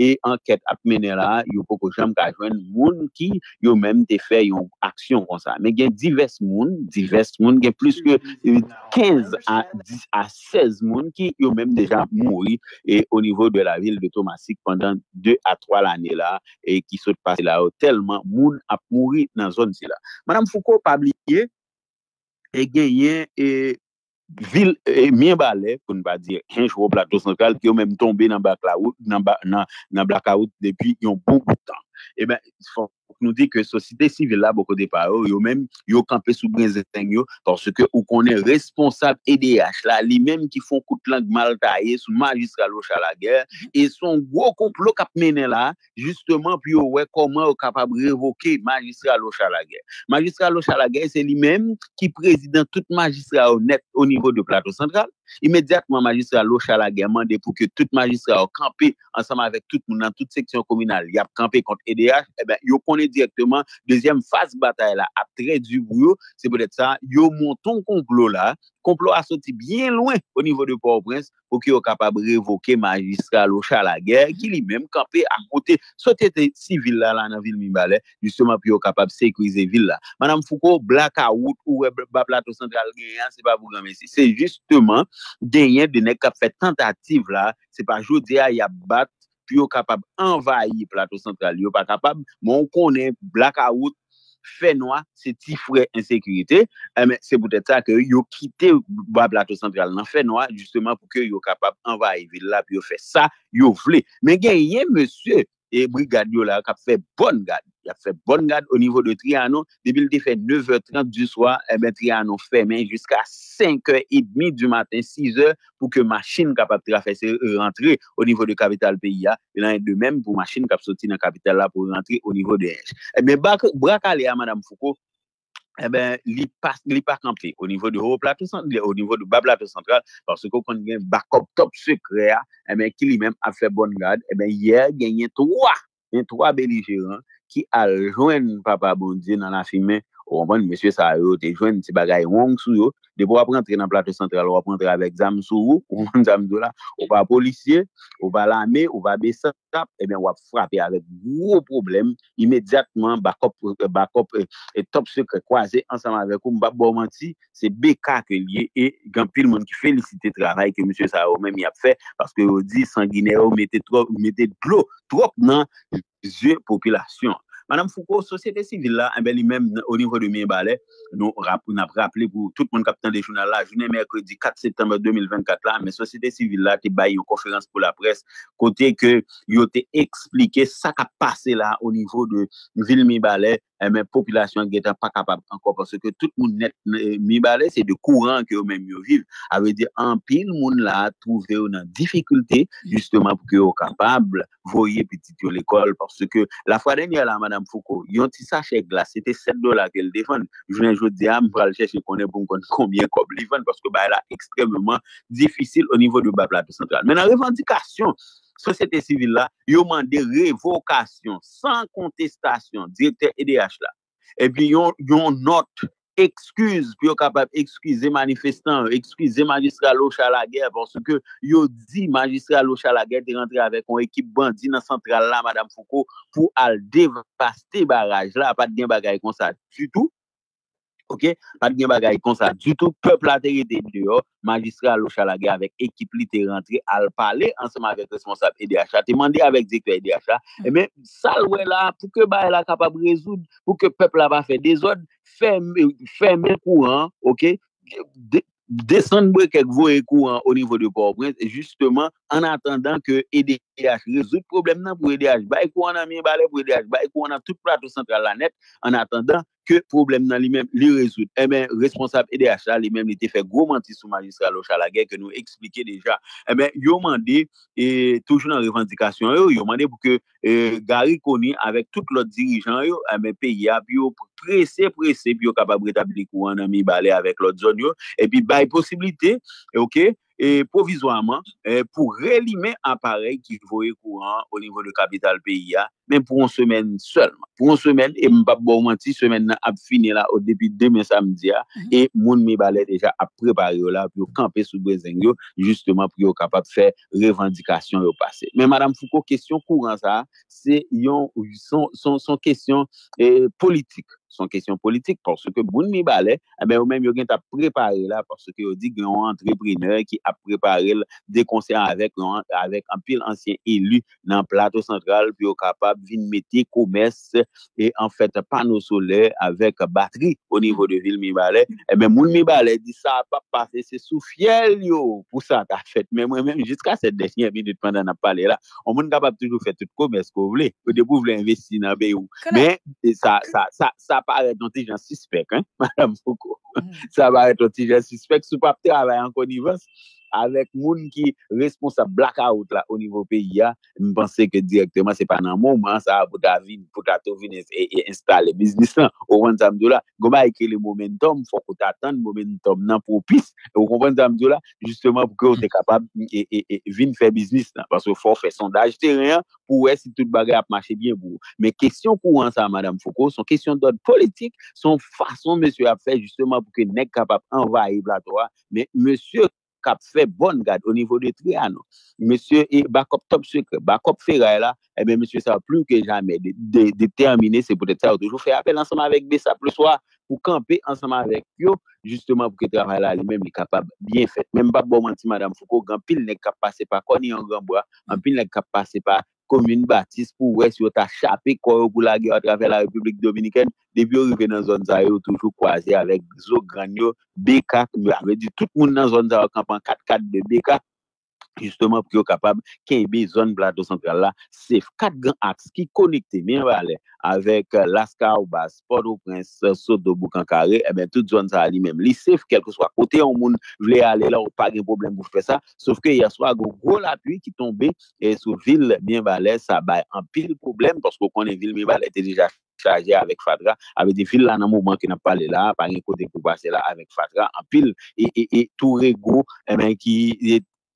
[SPEAKER 4] E anket ap mene la, yo poko chanm kajwen moun ki yo mèm te fe yon aksyon kon sa. Men gen divers moun, divers moun, gen plus ke 15 a 16 moun ki yo mèm deja mouri e o nivou de la vil de Tomasik pandan 2 a 3 l ane la, e ki sot pa se la ou telman moun ap mouri nan zon se la. Manan foko pabliye, e gen yen e... Vil, eh, mien balè, kon va dir, kènj wop la tos nòkal, ki yo mèm tombe nan blakaout, depi yon pou pou tan. E mè, fon, pour nous dit que société civile là beaucoup de paroles oh, yo même yo campé sous brinzeteng yo parce que ou qu'on est responsable EDH là lui même qui font coup langue mal taillé sous magistrat à la guerre mhm. et son gros complot cap mené là justement puis ouais comment est capable révoquer magistrat à la guerre magistrat à la guerre c'est lui même qui président toute magistrat honnête au niveau de plateau central Immédiatement, magistrat Locha la demandé pour que toute magistrat campé ensemble avec tout le monde dans toute section communale, il a campé contre EDH, et eh ben, directement deuxième phase bataille là après du bruit c'est peut-être ça yo monton complot là complot a sorti bien loin au niveau de Port-au-Prince pour qu'il soit capable de révoquer magistrat à la guerre qui lui-même campé à côté était civil là dans la ville justement pour capable de sécuriser ville là madame Foucault blackout ou plateau central c'est pas pour grand c'est justement dernier de nek a fait tentative là c'est pas jodi a y a battre pi yo kapab envayi plato sentral, yo pa kapab, moun konen, blakaout, fè noua, se ti fwè insekurite, eh se boutè ta ke yo kite ba plato sentral nan fè noua, pou ke yo kapab envayi vilap, yo fè sa, yo vle. Men gen, ye monsye, E Brigadio la kap fè bon gad. Kap fè bon gad o nivou de triyano. Debilite fè 9h30 du swa, mè triyano fè men jiska 5h30 du maten, 6h, pou ke machine kap ap trafese rentre o nivou de kapital peyi ya. Yon an et de mèm pou machine kap soti nan kapital la pou rentre o nivou de hèj. Mè bak, brak alè a Madame Foucault, Eh li pa kample, o nivou di ba plate santral, parce kon gen bakop top sekrea, ki li men a fè bonn gade, e eh ben yè genyen towa, genyen towa beli jiran, ki a jwen papa Bondi nan la filmen ou mwen monsye sa yo te jwen ti bagay wong sou yo, de pou wap rentre nan plate central, wap rentre avek zame sou yo, ou mwen zame do la, ou pa policye, ou pa lame, ou pa besan tap, e men wap frape avek mwou problem, imediatman bakop, eh, bakop et eh, eh, top secret kwaze ansama avek ou mwen bak bo wanti, se beka ke liye e genpil mwen ki felicite travay ke monsye sa yo mwen mi ap fe, paske ou di sangine ou mette plo trop nan zye populasyon. Madame Foucault, Sosieté Civile la, eh en beli mem au niveau de Mie Balè, nou rap, nou nap raple pou tout moun kapitan de jounal la, jounè mèrkredi 4 septembre 2024 la, men Sosieté Civile la te bayi yon konferans pou la pres, kote ke yote explike sa ka pase la au niveau de Mie Balè. Eh, mwen popilasyon ge ta pa kapab anko, parce ke tout moun net mi bale, se de kouran ke ou men myo viv, a ve di, an pin moun la, touve ou nan difikulte, justement pou ke ou kapab, voye pe tit yo l'ekol, parce ke la fwa denye la, madame Foucault, yon ti sa chèk la, se te 7 dola ke l'devan, jwen jote di, am pral chèk, se konen bon kon, konbyen kob livan, parce ke ba ela ekstremman difisil o nivou de ba plati sentral. Men an revanti kasyon, Sosyete sivil e la, yo mande revokasyon, san kontestasyon, direkter EDH la. Epi yon note, ekskuse, pyo kapap ekskuse manifestan, ekskuse magistralo chalagè, pwansou ke yo di magistralo chalagè te rentre avek yon ekip bandi nan sentral la, madame Foucault, pou al devaste baraj la, apat gen bagay kon sa, tutou. ok, pat gen bagay kon sa, du tout, peplaterite de yo, oh. magistral ou chalage, avek ekip li te rentre, al pale, ansenman vek responsable EDH, te mande avek zekle EDH, e men, salwe la, pou ke baye la kapab rezoud, pou ke pepl la va fe dezod, ferme, euh, ferme kouan, ok, desenmwe kek vou e kouan, o nivou de Port-au-Prince, justeman, an atendan ke EDH rezoud, problem nan pou EDH, baye kouan an miye bale pou EDH, baye kouan an tout prato sentral la net, an atendan, ke problem nan li men li rezout. Emen, eh responsable EDH la li men li te fè gwo manti sou magistral o chalagè ke nou eksplike deja. Emen, eh yo mandi, e, toujou nan revendikasyon yo, yo mandi pou ke e, gari koni avèk tout lot dirijan yo, emen, eh peyi ap, yo presè, presè, pi yo kapabre tabli kou anami balè avèk lot zon yo, epi bay posibilite, e oke, E provisoyman e, pou relime aparek ki vowe kouran o nivou de kapital peyi ya, men pou on semen selman. Pou on semen, e mbap Bourmenti semen nan ap fine la depi 2000 samedi ya, mhm. e moun mi balè deja ap prepare yo la pou yo kampe sou brezeng yo, justeman pou yo kapap fè revendikasyon yo pase. Men madame Foucault, kesyon kouran sa, se yon, son kesyon politik son kesyon politik. Ponso ke moun mi bale, e eh mè ou mèm yo gen ta prepare la ponso ke yo di gen yon entrepreneur ki a prepare de konsè an avèk yon avèk an pil ansyen elu nan plato sentral, pi yo kapab vin meti, koumès, e an fèt panosole avèk batri o nivou de vil mi bale. E eh mè moun mi bale, di sa ap ap passe, se sou fiel yo, pou sa ta fèt. Mè mè mè, jiska set desnyè minute pandan ap pale la, ou moun kapab toujou fèt tout koumès kou vle, ou de pou vle investi nan bè yon. Mè, sa, sa, sa, sa pa alet noti jan suspek. Madame Foucault, sa va alet noti jan suspek sou papte alay an konivansi. avek moun ki responsa blackout la o nivou peyi ya, mwen pense ke direkte man se pa nan moun man sa pou ta vin, pou ta to vin e, e installe biznis lan, ou konpwen tamdou la, goma eke le momentum, pou ta tan momentum nan pou pis, ou konpwen tamdou la, justement pou ke ou te kapab e, e, vin fè biznis lan, parce ou fò fè sondaj, te rè yon, pou wè si tout bagè ap mache dje bou. Men kesyon pou an sa Madame Foucault, son kesyon dot politik, son fason mè sè a fè justement pou ke nek kapab envahe blatoa, men mè sè, cap fait bonne garde au niveau de Trianon. Monsieur et Bakop Top secret Bakop Ferraille là, et eh bien, monsieur, ça plus que jamais déterminé, c'est peut-être ça, toujours fait appel ensemble avec Bessa plus soir pour camper ensemble avec eux, justement pour que le travail là lui-même est capable bien fait. Même pas bon madame Foucault, grand pile n'est capable passer par ni en grand bois, en pile n'est capable passer par komine batis pou wè si yo ta chapè kwa yo pou la ge ou trafè la Republik Dominiken debi yo rive nan zon za yo toufou kwa ze alek zo granyo beka pou la ve di tout moun nan zon za yo kampan kat kat de beka Justement, pou ki yo kapab, ke e bi zon blado sentral la, sef kat gan aks ki konikte mien bale, avek euh, laska ou bas, pod ou prens, euh, sot do boukankare, e eh ben tout zon sa ali mem li, sef kel ko swa kote ou moun vle ale la ou pa gen problem bouf pe sa, saf ke ya swa go go la pui ki tombe, sou vil mien bale, sa bay an pil problem, posko konen vil mien bale, ete lija chaje avek fadra, avek di fil la nan mouman ki nan pale la, pa gen kote koubase la avek fadra, an pil, e tou re go, e eh men ki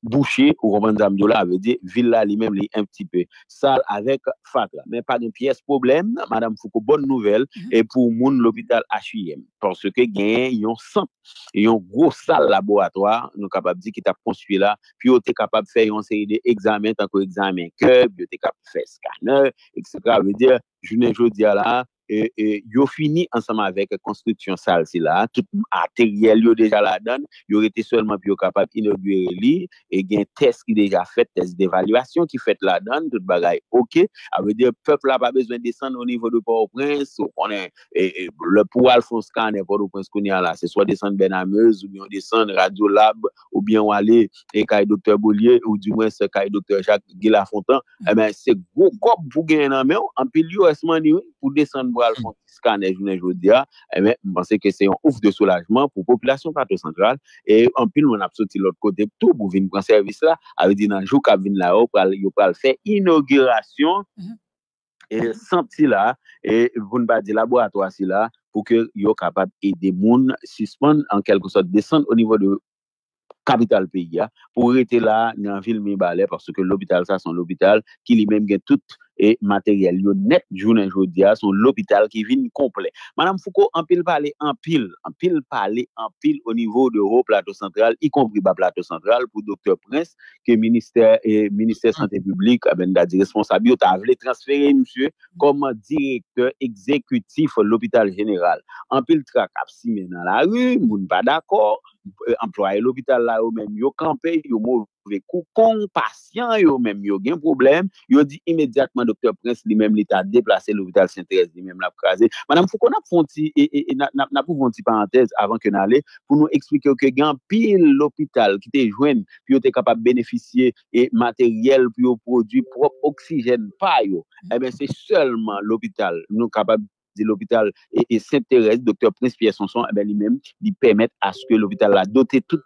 [SPEAKER 4] Boucher ou Robin Zambiola Villa li men li un pti pe Sal avek fat la Men pa de piyes problem Madame Foucault, bon nouvel mhm. E pou moun l'hôpital H.I.M. Porske gen yon san Yon gros sal laboratoire Non kapab di ki ta pon sufi la Pyo te kapab fe yon se yi de examen Tan ko examen ke Pyo te kapab fe skane Ek se ka vede Jounen jodi ala E, e, yo fini anseman vek konstriksyon sal si la, tout arteriel yo deja la dan, yo rete selman pyo kapap inobwere li e gen test ki deja fet, test devaluasyon ki fet la dan, tout bagay okey, a ve de pepl la pa bezwen desen o nivou de Paul Prince le pou Alphonse Kahn e Paul Prince kouni a la, se swa desen Benhameuse ou biyon desen Radiolab ou biyon wale e kay Dr. Bollier ou diwen se kay Dr. Jacques Guilafontan e men se goun kop pou gen nan men, anpe li yo esman yon pou desen ou al fonsiska nej ou nej ou diya, ah, mwen eh pense ke se yon ouf de soulajman pou populasyon patre santral, e anpil mwen ap soti lout kote, tout pou vin kon servis la, avi di nan jou kab vin la ou, yo pral fe inaugurasyon, senti la, e voun ba di laboratwa si la, pou ke yo kapat e de moun suspande an kelko sot, desante ou nivou de kapital peyi ya, pou rete la nan vil mi balè, parce ke l'hobital sa son l'hobital, ki li menm gen tout, e materyel. Yo net jounen joudia sou l'hôpital ki vin komple. Madame Foucault, anpil pale, anpil, anpil pale, anpil, o nivou de hô, plato sentral, i koumri ba plato sentral pou doktor prens, ke minister e minister senter publik, a ah ben da di responsabili, yo ta a vle transferi msye koman direktor ekzekutif l'hôpital general. Anpil trak ap si men nan la ru, moun pa d'akor, euh, employe l'hôpital la ou men, yo kampe, yo mou kon patient yo menm yo gen problem yo di imediatman doktor prens li menm li ta deplase l'hôpital Sainte-Thérèse li menm la pou kaze. Manan pou kon ap fonti e napou fonti parantez avan ke nan ale pou nou eksplike yo ke gen pil l'hôpital ki te jwen yo te kapab beneficye materyel pou yo prodwi prop oxigen pa yo. E ben se selman l'hôpital nou kapab de l'hôpital et, Saint-Thérèse, docteur Prince Pierre Sanson, eh ben, lui-même, lui permettre à ce que l'hôpital a doté tout,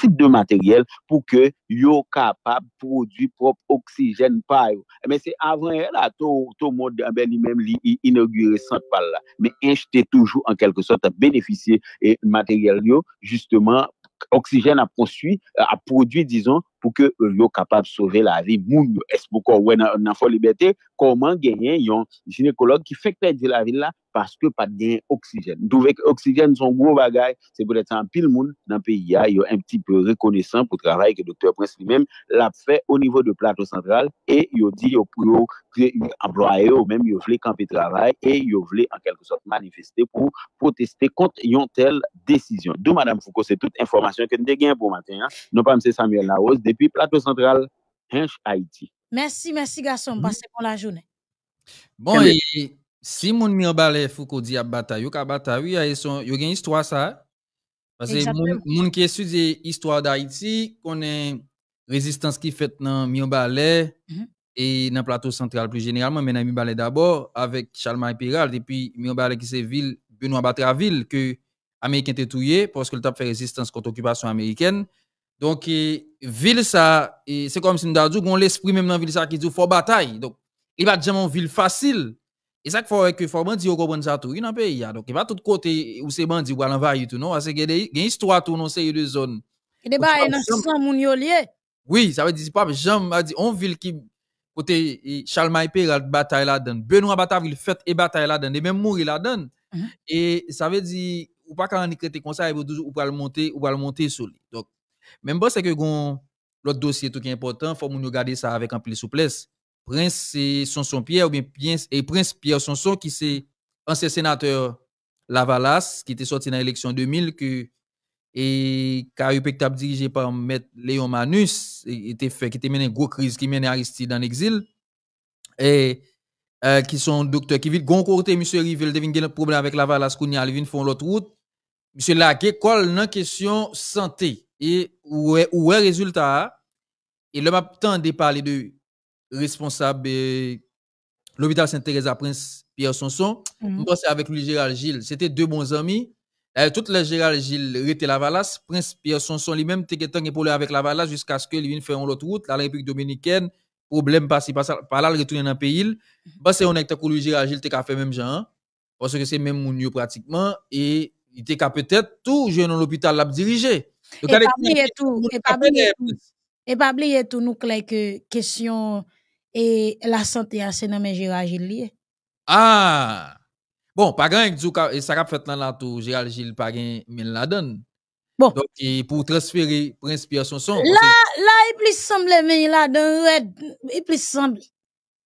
[SPEAKER 4] type de matériel pour que yo capable de produire propre oxygène par Mais eh ben, c'est avant là, tout, le monde, eh ben, lui-même, lui, inauguré centre là. Mais acheter toujours, en quelque sorte, à bénéficier et matériel, justement, oxygène a poursuit a produit, disons, pou ke yon kapap sove la vi moun yon espoko wè nan fò libetè, koman genyen yon jinekolog ki fèk pe di la vi la, paske pat genyen oksijen. Douvek oksijen son moun bagay, se pou letan pil moun nan pe ya, yon en pti pe rekonesan pou travay ke doktor Prensli mèm l ap fè o nivou de plato sentral e yon di yon pou yon kre yon ambloye ou mèm yon vle kampi travay e yon vle an kelko sot manifeste pou proteste kont yon tel desisyon. Dou madame Foucault, se tout informasyon ke n de genyen pou maten, nou pa Depuis
[SPEAKER 2] Plateau Central, Hench, Haïti.
[SPEAKER 1] Merci, merci garçon, mm-hmm. passez pour la journée.
[SPEAKER 2] Bon, et, si mon mi en balè Foucault dit à bataille, yo ka bataille, yo gen histoire ça. Parce que moun, moun qui étudie histoire d'Haïti, connaît résistance qui fait dans mi mm-hmm. et dans plateau central plus généralement, mais dans mi d'abord avec Charles Piral et puis mi en balè qui c'est ville Benoît Batraville que américain était parce que le tap fait résistance contre l'occupation américaine. Donc, ville ça, c'est comme si nous avons l'esprit même dans ville ça qui dit faut bataille. Donc, il va jamais une ville facile. Et ça qu'il faut que faut au comprendre ça tout dans pays Donc, il va tout côté où c'est bandit vont l'envahir tout non parce que une histoire tout non c'est de zone.
[SPEAKER 1] Il est pas dans moun yo
[SPEAKER 2] Oui, ça veut dire pas jamais on ville qui côté Charlemagne Peral bataille là-dedans, Benoît Bataville fête et bataille là-dedans, et même mourir là-dedans. Mhm. Et ça veut dire ou pas quand on est comme ça, il toujours ou pas le monter, ou pas le monter sur lui. Donc même pas, c'est que l'autre dossier tout qui est important, faut nous regarder ça avec un peu de souplesse. Prince Sanson Pierre, ou bien et Prince Pierre Sanson, qui c'est ancien sénateur Lavalas, qui était sorti dans l'élection 2000, que, et Carupectable dirigé par M. Léon Manus, était fait, qui était mené une grosse crise, qui menait Aristide en exil. Et euh, qui sont docteurs qui vivent. Gon côté, M. Rivel devine un problème avec Lavalas, qu'on y a, font l'autre route. Monsieur Lagué, quoi la question santé et où est, où est résultat? Et le matin de parler de responsable l'hôpital saint thérèse à Prince Pierre Sonson, mm -hmm. avec lui Gérald Gilles. C'était deux bons amis. Et euh, toute la Gérald Gilles était valasse. Prince Pierre Sonson lui-même était pour avec la valasse jusqu'à ce qu'il lui faire une autre route, la République dominicaine problème passé par là, il retourner dans le pays. Mhm. Parce on est avec Gérald Gilles, qui a fait même genre, hein. Parce que c'est même mon pratiquement. Et il était qu'à peut-être tout jeune dans l'hôpital l'a dirigé. et pas oublier
[SPEAKER 1] tout, et pas oublier tout. Et pas tout, nous, clair que question et la santé, hein, c'est dans mes Gérard Gilles.
[SPEAKER 2] Ah! Bon, pas grand, et ça a fait dans la tout, Gérald Gilles, pas grand, mais la donne. Bon. Donc, et pour transférer Pierre son. Là,
[SPEAKER 1] là, il plus semble, mais là, dans red, il plus semble.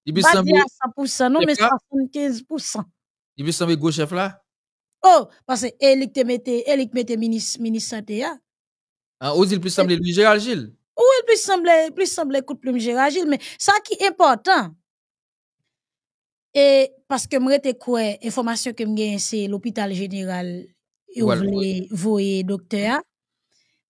[SPEAKER 1] Il plus semble. Pas à 100%, non, mais
[SPEAKER 2] 75%. Il plus semble gauche chef là?
[SPEAKER 1] Oh, parce que Elik te mette, Elik mette ministre, ministre santé, ya. Hein.
[SPEAKER 2] Ah, ou il plus semble lui Gérard Gilles?
[SPEAKER 1] Ou il plus semble, plus semble coup de plume Gérald Gilles, mais ça qui est important. Et parce que moi, te quoi, information que m'gagne, c'est l'hôpital général, et vous voyez docteur, hein.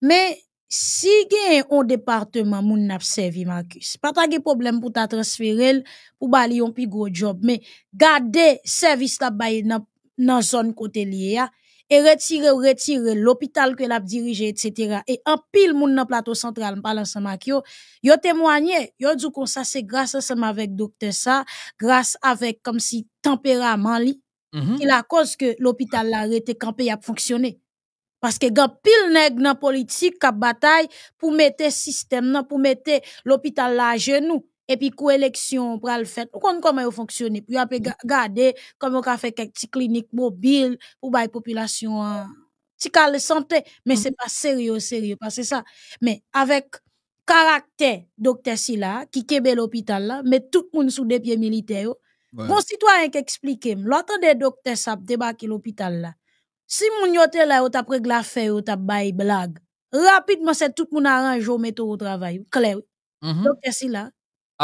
[SPEAKER 1] mais, si gen un département moun nap servi Marcus, pas ta gen pour pour ta transférer pour bali yon plus gros job, mais gade service la baye nan dans zone côté liée et retirer retirer l'hôpital que l'a dirigé etc. et en pile moun nan plateau central m'parle ensemble avec yo yo témoigné yo dit que ça c'est grâce ensemble avec docteur ça grâce avec comme si tempérament li a mhm. la cause que l'hôpital l'a arrêté campé a fonctionné parce que gan pile nèg nan politique kap bataille pour mettre système pour mettre l'hôpital à genou et puis coélection pour le fait on comment il fonctionne puis on peut garder comment on fait quelques cliniques mobiles pour la population hein. petit cas santé mais mm-hmm. c'est pas sérieux sérieux parce que ça mais avec caractère docteur Sila qui kebel l'hôpital là mais tout le monde sous des pieds militaires ouais. bon citoyen qui explique docteurs docteur ça débarque l'hôpital là si mon yoté là ou t'as pris l'affaire ou t'as bail blague rapidement c'est tout le monde arrange au métro au travail clair mm-hmm. docteur Sila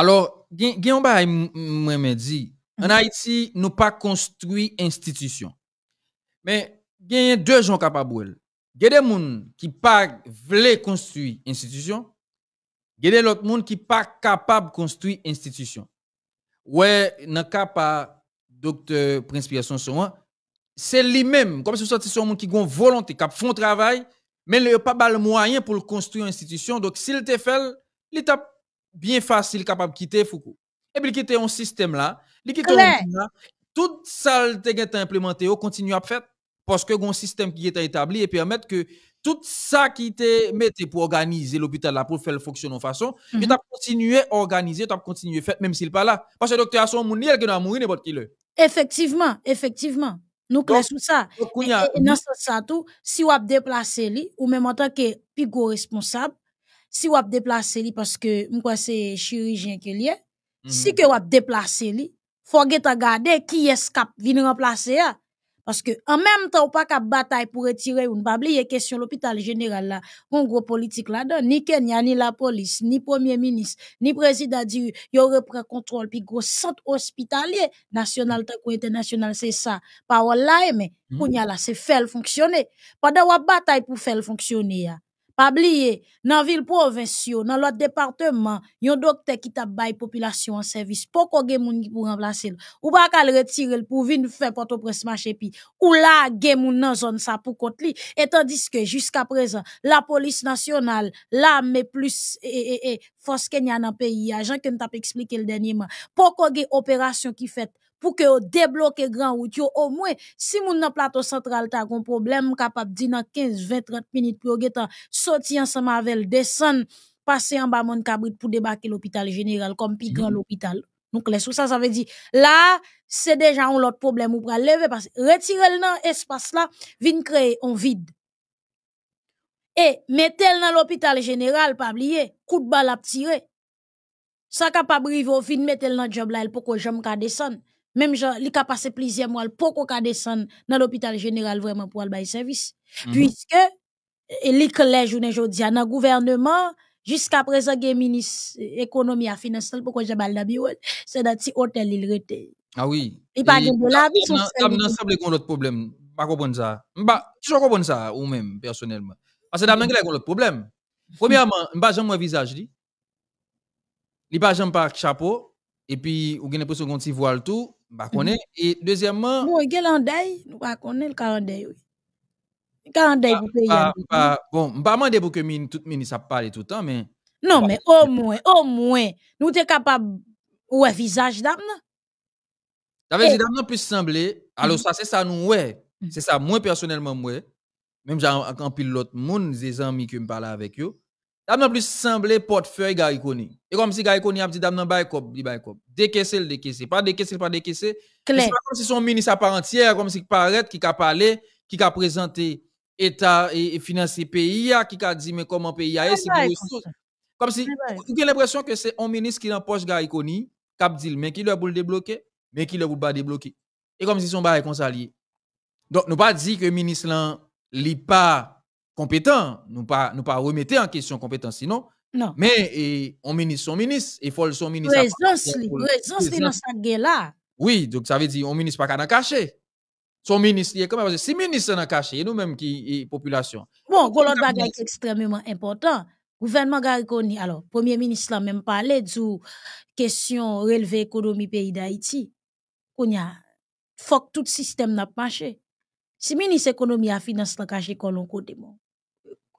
[SPEAKER 2] alors, Guillaume moi me dit, en mhm. Haïti, nous pas construit institution. Mais, il y a deux gens capables. Il y a des gens qui pas construire institution. Il y a des autres gens qui ne sont pas capables de construire institution. Oui, dans le cas de Dr. Prince Pierre c'est lui-même, comme si vous son gens qui ont volonté, qui a fait travail, mais il n'ont pas le moyen pour construire l'institution. Donc, s'il te fait, il bien facile capable de quitter Foucault. Et puis, quitter un système là, il quitte un tout ça qui est implémenté, continue à faire parce que un système qui est établi et permet que tout ça qui était mis pour organiser l'hôpital là pour faire fonctionner de façon, il mhm. a continué à organiser, il a continué à faire, même s'il n'est pas là. Parce que le docteur a son mouni, il a mourir. n'importe qui.
[SPEAKER 1] Effectivement, effectivement. Nous classons ça. dans ce tout, si on a déplacé lui, ou même en tant que plus responsable, si vous avez déplacé li parce que vous c'est chirurgien que lié si que mhm. vous avez déplacé li faut regarder qui est qui vient remplacer parce que en même temps ou pas qu'à bataille pour retirer une a une question l'hôpital général là un gros politique là-dedans ni Kenya ni la police ni premier ministre ni président dit y aurait pris contrôle puis gros centre hospitalier national tant international c'est ça parole là mais mhm. qu'on pour y là c'est faire fonctionner pendant ou bataille pour faire fonctionner Pa bliye, nan vil provensyo, nan lot département, yon dokte ki tap bay population en service. pou ko gen moun ki pou remplase l. Ou pa kal retire l pou vin fè tout mache pi. Ou la gen moun nan zon sa pou kont li. tandis que jusqu'à présent, la police nationale l'armée plus, et force e, fos ken yan an pays, a jan ken tap explike l denye man. Pou ko gen opération ki fèt, pour que vous débloquez grand route au moins si moun nan plateau central ta un problème capable di dans 15 20 30 minutes pour getan sortir ensemble avec descendre passer en bas mon cabrit pour débarquer l'hôpital général comme plus grand mm-hmm. l'hôpital donc les sous ça ça veut dire là c'est déjà un autre problème ou pral lever parce que retirer dans espace là vient créer un vide et mettez-le dans l'hôpital général, pas oublier, coup de balle à tirer. Ça capable de au mettez-le dans job là, pour que j'aime qu'à descendre. Même gens, il a passé plusieurs mois, pour qu'on descendre dans l'hôpital général vraiment pour aller service. Mhm. Puisque, il clair journée aujourd'hui, dans le gouvernement, jusqu'à présent, il ministre euh, économie et finance, pourquoi j'ai mal c'est dans petit hôtel, il rete
[SPEAKER 2] Ah oui. Il parle de la vie. Dans semble qu'on l'autre problème. Pas comprendre ça. Bah, tu comprendre ça ou même personnellement. Parce que dans l'anglais qu'on l'autre problème. Premièrement, m'pas jamais visage li. Li pas jamais chapeau et puis ou gagne l'impression qu'on t'y voile tout bah, connaît. Mhm.
[SPEAKER 1] Et deuxièmement. Bon, il y a l'endeuil, nous pas le calendrier, oui. Calendrier bah, pour payer. Bah, bah,
[SPEAKER 2] bon, pas demander pour que tout le ministre parle tout le temps, mais.
[SPEAKER 1] Non, mais au moins, au moins, nous sommes capables ouais visage d'âme.
[SPEAKER 2] Ça veut dire d'âme plus sembler. Alors, mhm. ça, c'est ça, nous, ouais. Mhm. C'est ça, moi, personnellement, moi. Même j'ai quand pilote l'autre monde, des amis qui me parlent avec eux d'abord nan plus semblé portefeuille Gary Et comme si Gary a dit dam nan bay kop, li bay kop. le décaissé. Pas décaissé, pas décaissé. C'est pas comme si son ministre à part entière, comme si paraît, qui a parlé, qui a présenté État et, financé le pays, qui a dit mais comment pays a, c'est Comme si, vous avez l'impression que c'est un ministre qui l'empoche Gary Koni, qui a dit mais qui le boule débloquer, mais qui le boule pas débloquer. Et comme si son bay est Donc, nous pas dit que le ministre là, li pas compétent. Nous pas nous pas remettre en question compétence sinon. Non. Mais on ministre son ministre, il faut son ministre. Présence, présence dans
[SPEAKER 1] sa là.
[SPEAKER 2] Oui, donc ça veut dire on ministre pas dans caché Son ministre, comment parce que si ministre dans caché, nous même qui population.
[SPEAKER 1] Bon, gros l'autre bagage extrêmement important. Gouvernement Gariconi, alors, premier ministre l'a même parlé du question l'économie économie pays d'Haïti. Il a, faut que tout système n'a pas marché. Si ministre économie a finance la caché qu'on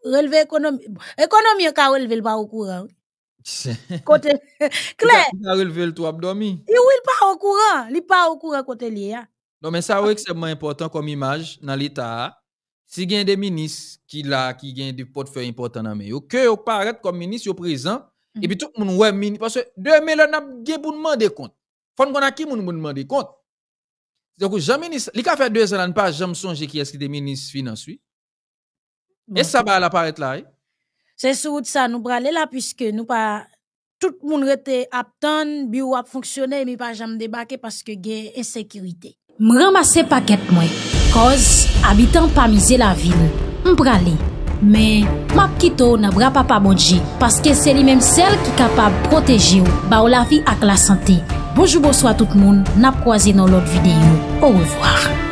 [SPEAKER 1] relevé économie. Économie, quand relevé le pas au courant. Côté. Claire.
[SPEAKER 2] Il a relevé le Il n'est
[SPEAKER 1] pas au courant. Il n'est pas au courant côté lié. Hein.
[SPEAKER 2] Non, mais ça, okay. extrêmement important comme image dans l'État. Si il y a des ministres qui là qui ont des portefeuilles importants dans mais que vous paraît comme ministre, au présent. Et puis mm-hmm. tout le monde, ministre parce que demain, là, n'a pas pour demander compte. Faut qu'on a qui pour demander compte. Donc, jean ministre, il a fait deux ans, il n'a pas jamais songé qui est-ce qui est ministre financier. E sa ba la paret la e?
[SPEAKER 1] Se sou de sa nou brale la Piske nou pa Tout moun rete aptan Bi ou ap fonksyonen Mi pa jan mdebake Paske gen ensekirite M ramase paket mwen Koz Abitan pa mize la vil M brale Me Map kito Na bra pa pa bodje Paske se li menm sel Ki kapab proteji ou Ba ou la vi ak la sante Bojou bojou a tout moun Nap kwa zi nou lot videyo Ou revoar